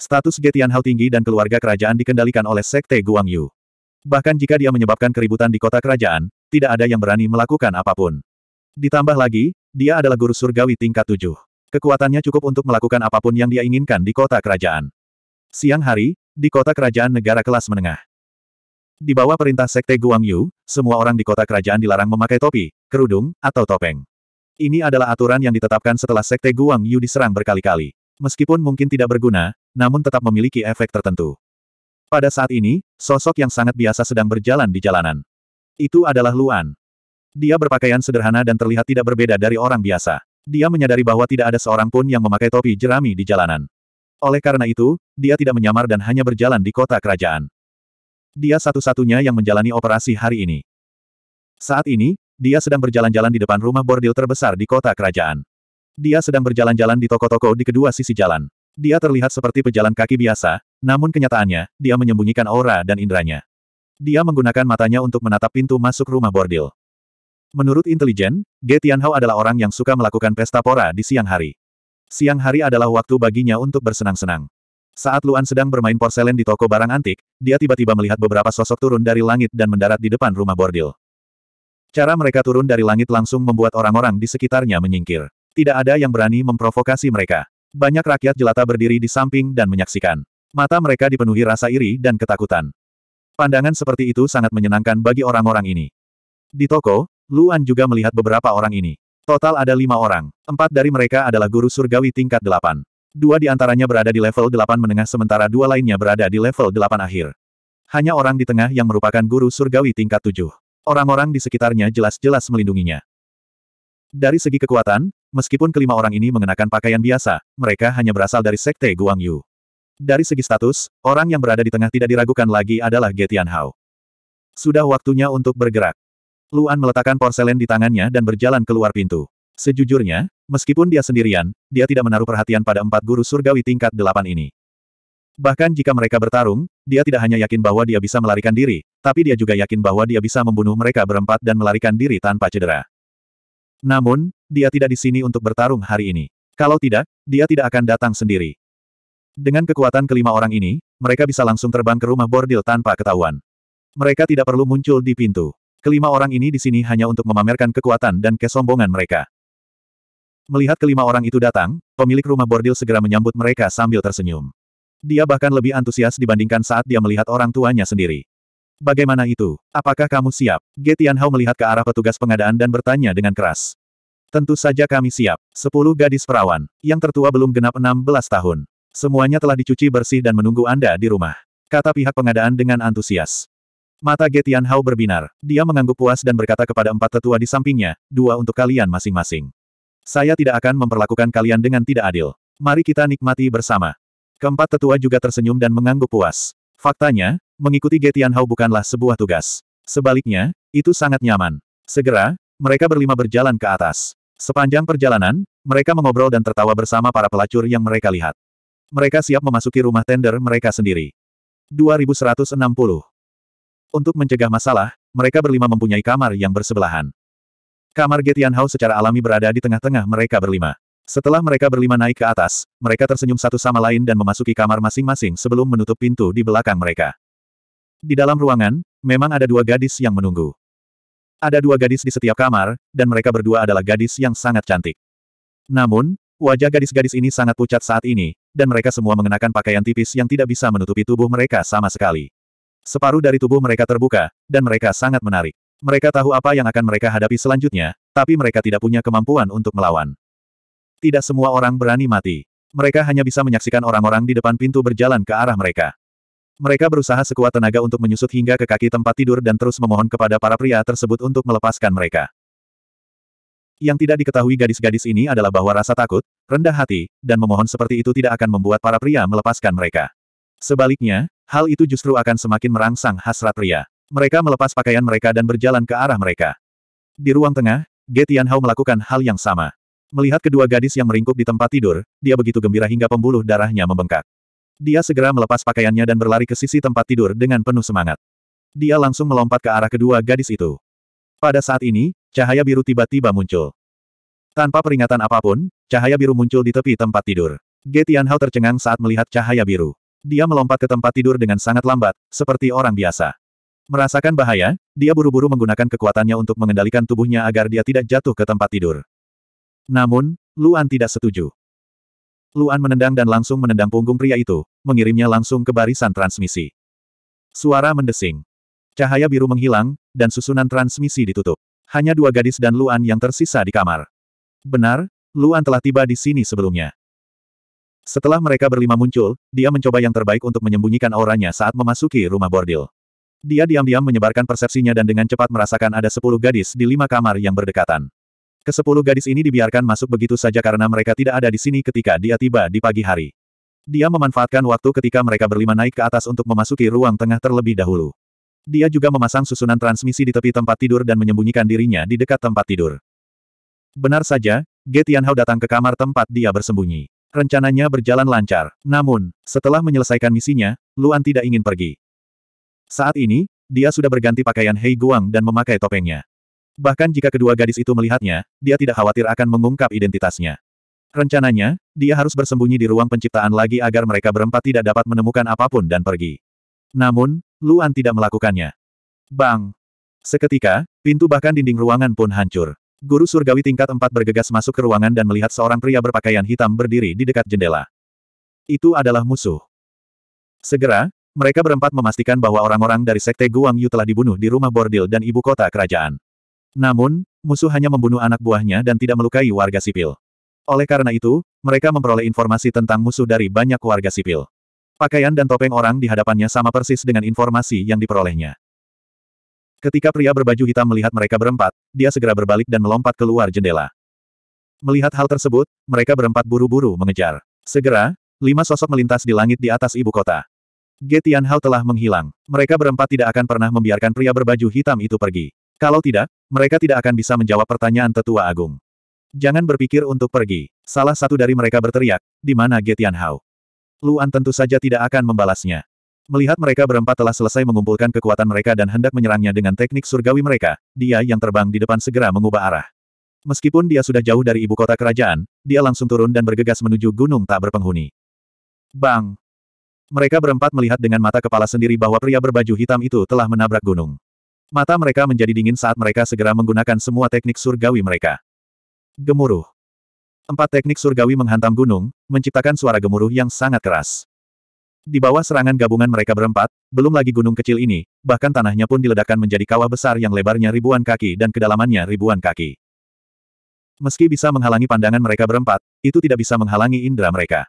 Status Getian Hao tinggi dan keluarga kerajaan dikendalikan oleh Sekte Guangyu. Bahkan jika dia menyebabkan keributan di kota kerajaan, tidak ada yang berani melakukan apapun. Ditambah lagi, dia adalah guru surgawi tingkat tujuh. Kekuatannya cukup untuk melakukan apapun yang dia inginkan di kota kerajaan. Siang hari, di kota kerajaan negara kelas menengah. Di bawah perintah Sekte Guangyu, semua orang di kota kerajaan dilarang memakai topi, kerudung, atau topeng. Ini adalah aturan yang ditetapkan setelah Sekte Guangyu diserang berkali-kali. Meskipun mungkin tidak berguna, namun tetap memiliki efek tertentu. Pada saat ini, sosok yang sangat biasa sedang berjalan di jalanan. Itu adalah Luan. Dia berpakaian sederhana dan terlihat tidak berbeda dari orang biasa. Dia menyadari bahwa tidak ada seorang pun yang memakai topi jerami di jalanan. Oleh karena itu, dia tidak menyamar dan hanya berjalan di kota kerajaan. Dia satu-satunya yang menjalani operasi hari ini. Saat ini, dia sedang berjalan-jalan di depan rumah bordil terbesar di kota kerajaan. Dia sedang berjalan-jalan di toko-toko di kedua sisi jalan. Dia terlihat seperti pejalan kaki biasa, namun kenyataannya, dia menyembunyikan aura dan indranya. Dia menggunakan matanya untuk menatap pintu masuk rumah bordil. Menurut intelijen, Ge Tianhao adalah orang yang suka melakukan pesta pora di siang hari. Siang hari adalah waktu baginya untuk bersenang-senang. Saat Luan sedang bermain porselen di toko barang antik, dia tiba-tiba melihat beberapa sosok turun dari langit dan mendarat di depan rumah bordil. Cara mereka turun dari langit langsung membuat orang-orang di sekitarnya menyingkir. Tidak ada yang berani memprovokasi mereka. Banyak rakyat jelata berdiri di samping dan menyaksikan. Mata mereka dipenuhi rasa iri dan ketakutan. Pandangan seperti itu sangat menyenangkan bagi orang-orang ini. Di toko, Luan juga melihat beberapa orang ini. Total ada lima orang. Empat dari mereka adalah guru surgawi tingkat delapan. Dua di antaranya berada di level delapan menengah sementara dua lainnya berada di level delapan akhir. Hanya orang di tengah yang merupakan guru surgawi tingkat tujuh. Orang-orang di sekitarnya jelas-jelas melindunginya. Dari segi kekuatan, meskipun kelima orang ini mengenakan pakaian biasa, mereka hanya berasal dari sekte Guangyu. Dari segi status, orang yang berada di tengah tidak diragukan lagi adalah Getian Hao. Sudah waktunya untuk bergerak. Luan meletakkan porselen di tangannya dan berjalan keluar pintu. Sejujurnya, meskipun dia sendirian, dia tidak menaruh perhatian pada empat guru surgawi tingkat delapan ini. Bahkan jika mereka bertarung, dia tidak hanya yakin bahwa dia bisa melarikan diri, tapi dia juga yakin bahwa dia bisa membunuh mereka berempat dan melarikan diri tanpa cedera. Namun, dia tidak di sini untuk bertarung hari ini. Kalau tidak, dia tidak akan datang sendiri. Dengan kekuatan kelima orang ini, mereka bisa langsung terbang ke rumah bordil tanpa ketahuan. Mereka tidak perlu muncul di pintu. Kelima orang ini di sini hanya untuk memamerkan kekuatan dan kesombongan mereka. Melihat kelima orang itu datang, pemilik rumah bordil segera menyambut mereka sambil tersenyum. Dia bahkan lebih antusias dibandingkan saat dia melihat orang tuanya sendiri. Bagaimana itu? Apakah kamu siap? Getian Hao melihat ke arah petugas pengadaan dan bertanya dengan keras. Tentu saja kami siap. Sepuluh gadis perawan, yang tertua belum genap enam belas tahun. Semuanya telah dicuci bersih dan menunggu Anda di rumah. Kata pihak pengadaan dengan antusias. Mata Getian Hao berbinar. Dia mengangguk puas dan berkata kepada empat tetua di sampingnya, dua untuk kalian masing-masing. Saya tidak akan memperlakukan kalian dengan tidak adil. Mari kita nikmati bersama. Keempat tetua juga tersenyum dan mengangguk puas. Faktanya, mengikuti Getian Hao bukanlah sebuah tugas. Sebaliknya, itu sangat nyaman. Segera, mereka berlima berjalan ke atas. Sepanjang perjalanan, mereka mengobrol dan tertawa bersama para pelacur yang mereka lihat. Mereka siap memasuki rumah tender mereka sendiri. 2160 Untuk mencegah masalah, mereka berlima mempunyai kamar yang bersebelahan. Kamar Getian Hao secara alami berada di tengah-tengah mereka berlima. Setelah mereka berlima naik ke atas, mereka tersenyum satu sama lain dan memasuki kamar masing-masing sebelum menutup pintu di belakang mereka. Di dalam ruangan, memang ada dua gadis yang menunggu. Ada dua gadis di setiap kamar, dan mereka berdua adalah gadis yang sangat cantik. Namun, wajah gadis-gadis ini sangat pucat saat ini, dan mereka semua mengenakan pakaian tipis yang tidak bisa menutupi tubuh mereka sama sekali. Separuh dari tubuh mereka terbuka, dan mereka sangat menarik. Mereka tahu apa yang akan mereka hadapi selanjutnya, tapi mereka tidak punya kemampuan untuk melawan. Tidak semua orang berani mati. Mereka hanya bisa menyaksikan orang-orang di depan pintu berjalan ke arah mereka. Mereka berusaha sekuat tenaga untuk menyusut hingga ke kaki tempat tidur dan terus memohon kepada para pria tersebut untuk melepaskan mereka. Yang tidak diketahui gadis-gadis ini adalah bahwa rasa takut, rendah hati, dan memohon seperti itu tidak akan membuat para pria melepaskan mereka. Sebaliknya, hal itu justru akan semakin merangsang hasrat pria. Mereka melepas pakaian mereka dan berjalan ke arah mereka. Di ruang tengah, Ge Tianhao melakukan hal yang sama. Melihat kedua gadis yang meringkuk di tempat tidur, dia begitu gembira hingga pembuluh darahnya membengkak. Dia segera melepas pakaiannya dan berlari ke sisi tempat tidur dengan penuh semangat. Dia langsung melompat ke arah kedua gadis itu. Pada saat ini, cahaya biru tiba-tiba muncul. Tanpa peringatan apapun, cahaya biru muncul di tepi tempat tidur. Ge Tianhao tercengang saat melihat cahaya biru. Dia melompat ke tempat tidur dengan sangat lambat, seperti orang biasa. Merasakan bahaya, dia buru-buru menggunakan kekuatannya untuk mengendalikan tubuhnya agar dia tidak jatuh ke tempat tidur. Namun, Luan tidak setuju. Luan menendang dan langsung menendang punggung pria itu, mengirimnya langsung ke barisan transmisi. Suara mendesing. Cahaya biru menghilang, dan susunan transmisi ditutup. Hanya dua gadis dan Luan yang tersisa di kamar. Benar, Luan telah tiba di sini sebelumnya. Setelah mereka berlima muncul, dia mencoba yang terbaik untuk menyembunyikan auranya saat memasuki rumah bordil. Dia diam-diam menyebarkan persepsinya dan dengan cepat merasakan ada sepuluh gadis di lima kamar yang berdekatan. Kesepuluh gadis ini dibiarkan masuk begitu saja karena mereka tidak ada di sini ketika dia tiba di pagi hari. Dia memanfaatkan waktu ketika mereka berlima naik ke atas untuk memasuki ruang tengah terlebih dahulu. Dia juga memasang susunan transmisi di tepi tempat tidur dan menyembunyikan dirinya di dekat tempat tidur. Benar saja, Ge Tianhao datang ke kamar tempat dia bersembunyi. Rencananya berjalan lancar. Namun, setelah menyelesaikan misinya, Luan tidak ingin pergi. Saat ini, dia sudah berganti pakaian Hei Guang dan memakai topengnya. Bahkan jika kedua gadis itu melihatnya, dia tidak khawatir akan mengungkap identitasnya. Rencananya, dia harus bersembunyi di ruang penciptaan lagi agar mereka berempat tidak dapat menemukan apapun dan pergi. Namun, Luan tidak melakukannya. Bang! Seketika, pintu bahkan dinding ruangan pun hancur. Guru surgawi tingkat 4 bergegas masuk ke ruangan dan melihat seorang pria berpakaian hitam berdiri di dekat jendela. Itu adalah musuh. Segera, mereka berempat memastikan bahwa orang-orang dari Sekte Guang Yu telah dibunuh di rumah bordil dan ibu kota kerajaan. Namun, musuh hanya membunuh anak buahnya dan tidak melukai warga sipil. Oleh karena itu, mereka memperoleh informasi tentang musuh dari banyak warga sipil. Pakaian dan topeng orang di hadapannya sama persis dengan informasi yang diperolehnya. Ketika pria berbaju hitam melihat mereka berempat, dia segera berbalik dan melompat keluar jendela. Melihat hal tersebut, mereka berempat buru-buru mengejar. Segera, lima sosok melintas di langit di atas ibu kota. Getianhao telah menghilang. Mereka berempat tidak akan pernah membiarkan pria berbaju hitam itu pergi. Kalau tidak, mereka tidak akan bisa menjawab pertanyaan tetua agung. Jangan berpikir untuk pergi. Salah satu dari mereka berteriak, di mana Getianhao? Luan tentu saja tidak akan membalasnya. Melihat mereka berempat telah selesai mengumpulkan kekuatan mereka dan hendak menyerangnya dengan teknik surgawi mereka, dia yang terbang di depan segera mengubah arah. Meskipun dia sudah jauh dari ibu kota kerajaan, dia langsung turun dan bergegas menuju gunung tak berpenghuni. Bang! Mereka berempat melihat dengan mata kepala sendiri bahwa pria berbaju hitam itu telah menabrak gunung. Mata mereka menjadi dingin saat mereka segera menggunakan semua teknik surgawi mereka. Gemuruh. Empat teknik surgawi menghantam gunung, menciptakan suara gemuruh yang sangat keras. Di bawah serangan gabungan mereka berempat, belum lagi gunung kecil ini, bahkan tanahnya pun diledakkan menjadi kawah besar yang lebarnya ribuan kaki dan kedalamannya ribuan kaki. Meski bisa menghalangi pandangan mereka berempat, itu tidak bisa menghalangi indera mereka.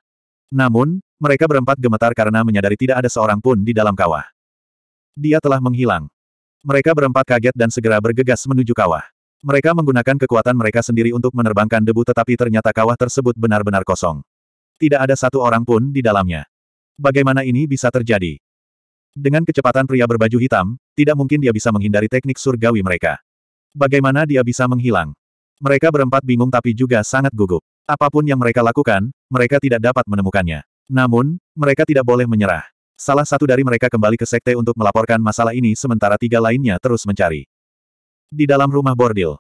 Namun, mereka berempat gemetar karena menyadari tidak ada seorang pun di dalam kawah. Dia telah menghilang. Mereka berempat kaget dan segera bergegas menuju kawah. Mereka menggunakan kekuatan mereka sendiri untuk menerbangkan debu tetapi ternyata kawah tersebut benar-benar kosong. Tidak ada satu orang pun di dalamnya. Bagaimana ini bisa terjadi? Dengan kecepatan pria berbaju hitam, tidak mungkin dia bisa menghindari teknik surgawi mereka. Bagaimana dia bisa menghilang? Mereka berempat bingung tapi juga sangat gugup. Apapun yang mereka lakukan, mereka tidak dapat menemukannya. Namun, mereka tidak boleh menyerah. Salah satu dari mereka kembali ke sekte untuk melaporkan masalah ini sementara tiga lainnya terus mencari. Di dalam rumah bordil.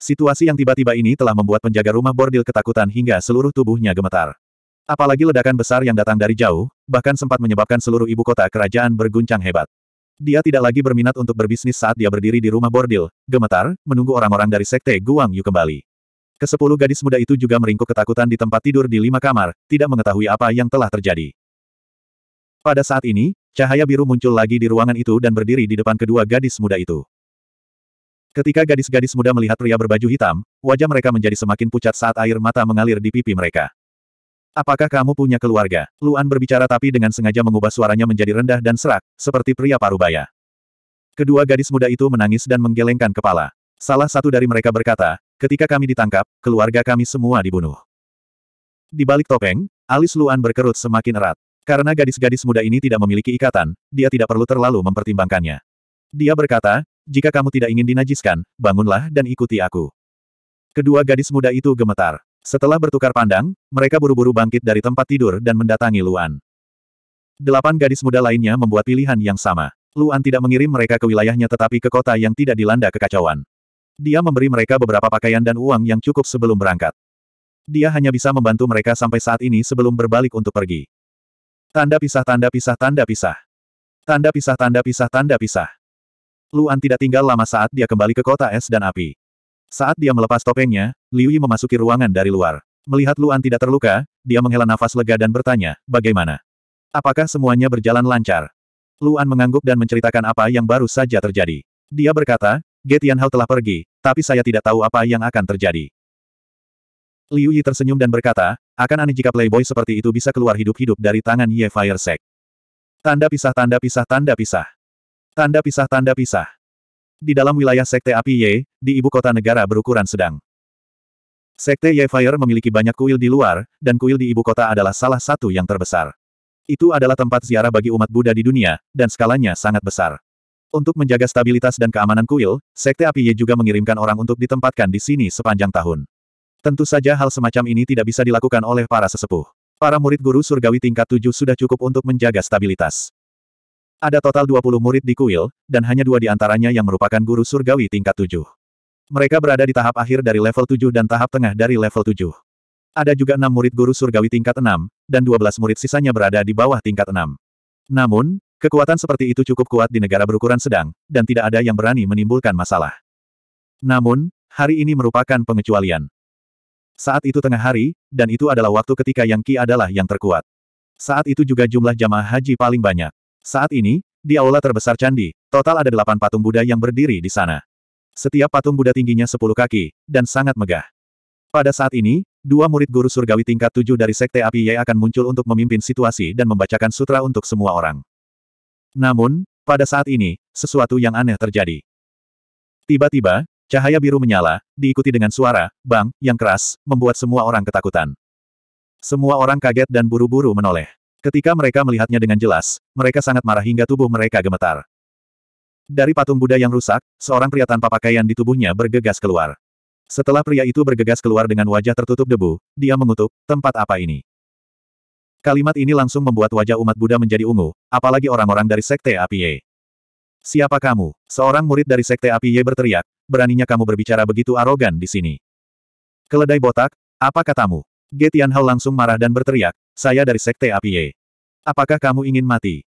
Situasi yang tiba-tiba ini telah membuat penjaga rumah bordil ketakutan hingga seluruh tubuhnya gemetar. Apalagi ledakan besar yang datang dari jauh, bahkan sempat menyebabkan seluruh ibu kota kerajaan berguncang hebat. Dia tidak lagi berminat untuk berbisnis saat dia berdiri di rumah bordil, gemetar, menunggu orang-orang dari sekte Guang Yu kembali. Kesepuluh gadis muda itu juga meringkuk ketakutan di tempat tidur di lima kamar, tidak mengetahui apa yang telah terjadi. Pada saat ini, cahaya biru muncul lagi di ruangan itu dan berdiri di depan kedua gadis muda itu. Ketika gadis-gadis muda melihat pria berbaju hitam, wajah mereka menjadi semakin pucat saat air mata mengalir di pipi mereka. Apakah kamu punya keluarga? Luan berbicara tapi dengan sengaja mengubah suaranya menjadi rendah dan serak, seperti pria parubaya. Kedua gadis muda itu menangis dan menggelengkan kepala. Salah satu dari mereka berkata, Ketika kami ditangkap, keluarga kami semua dibunuh. Di balik topeng, alis Luan berkerut semakin erat. Karena gadis-gadis muda ini tidak memiliki ikatan, dia tidak perlu terlalu mempertimbangkannya. Dia berkata, jika kamu tidak ingin dinajiskan, bangunlah dan ikuti aku. Kedua gadis muda itu gemetar. Setelah bertukar pandang, mereka buru-buru bangkit dari tempat tidur dan mendatangi Luan. Delapan gadis muda lainnya membuat pilihan yang sama. Luan tidak mengirim mereka ke wilayahnya tetapi ke kota yang tidak dilanda kekacauan. Dia memberi mereka beberapa pakaian dan uang yang cukup sebelum berangkat. Dia hanya bisa membantu mereka sampai saat ini sebelum berbalik untuk pergi. Tanda pisah tanda pisah tanda pisah. Tanda pisah tanda pisah tanda pisah. Luan tidak tinggal lama saat dia kembali ke kota es dan api. Saat dia melepas topengnya, Liu Yi memasuki ruangan dari luar. Melihat Luan tidak terluka, dia menghela nafas lega dan bertanya, bagaimana? Apakah semuanya berjalan lancar? Luan mengangguk dan menceritakan apa yang baru saja terjadi. Dia berkata, Ge Tianhao telah pergi, tapi saya tidak tahu apa yang akan terjadi. Liu Yi tersenyum dan berkata, akan aneh jika playboy seperti itu bisa keluar hidup-hidup dari tangan Ye Fire Sek. Tanda pisah tanda pisah tanda pisah. Tanda pisah tanda pisah. Di dalam wilayah Sekte Api Ye, di ibu kota negara berukuran sedang. Sekte Ye Fire memiliki banyak kuil di luar, dan kuil di ibu kota adalah salah satu yang terbesar. Itu adalah tempat ziarah bagi umat Buddha di dunia, dan skalanya sangat besar. Untuk menjaga stabilitas dan keamanan kuil, Sekte Api Ye juga mengirimkan orang untuk ditempatkan di sini sepanjang tahun. Tentu saja hal semacam ini tidak bisa dilakukan oleh para sesepuh. Para murid guru surgawi tingkat tujuh sudah cukup untuk menjaga stabilitas. Ada total 20 murid di kuil, dan hanya dua di antaranya yang merupakan guru surgawi tingkat tujuh. Mereka berada di tahap akhir dari level 7 dan tahap tengah dari level 7. Ada juga enam murid guru surgawi tingkat 6, dan 12 murid sisanya berada di bawah tingkat 6. Namun, Kekuatan seperti itu cukup kuat di negara berukuran sedang, dan tidak ada yang berani menimbulkan masalah. Namun, hari ini merupakan pengecualian. Saat itu tengah hari, dan itu adalah waktu ketika Yang Qi adalah yang terkuat. Saat itu juga jumlah jamaah haji paling banyak. Saat ini, di aula terbesar candi, total ada delapan patung Buddha yang berdiri di sana. Setiap patung Buddha tingginya sepuluh kaki, dan sangat megah. Pada saat ini, dua murid guru surgawi tingkat tujuh dari Sekte Api Ye akan muncul untuk memimpin situasi dan membacakan sutra untuk semua orang. Namun, pada saat ini, sesuatu yang aneh terjadi. Tiba-tiba, cahaya biru menyala, diikuti dengan suara, bang, yang keras, membuat semua orang ketakutan. Semua orang kaget dan buru-buru menoleh. Ketika mereka melihatnya dengan jelas, mereka sangat marah hingga tubuh mereka gemetar. Dari patung Buddha yang rusak, seorang pria tanpa pakaian di tubuhnya bergegas keluar. Setelah pria itu bergegas keluar dengan wajah tertutup debu, dia mengutuk, tempat apa ini? Kalimat ini langsung membuat wajah umat Buddha menjadi ungu, apalagi orang-orang dari Sekte Apiye. Siapa kamu? Seorang murid dari Sekte Apiye berteriak, beraninya kamu berbicara begitu arogan di sini. Keledai botak, apa katamu? Getian Hal langsung marah dan berteriak, saya dari Sekte Apiye. Apakah kamu ingin mati?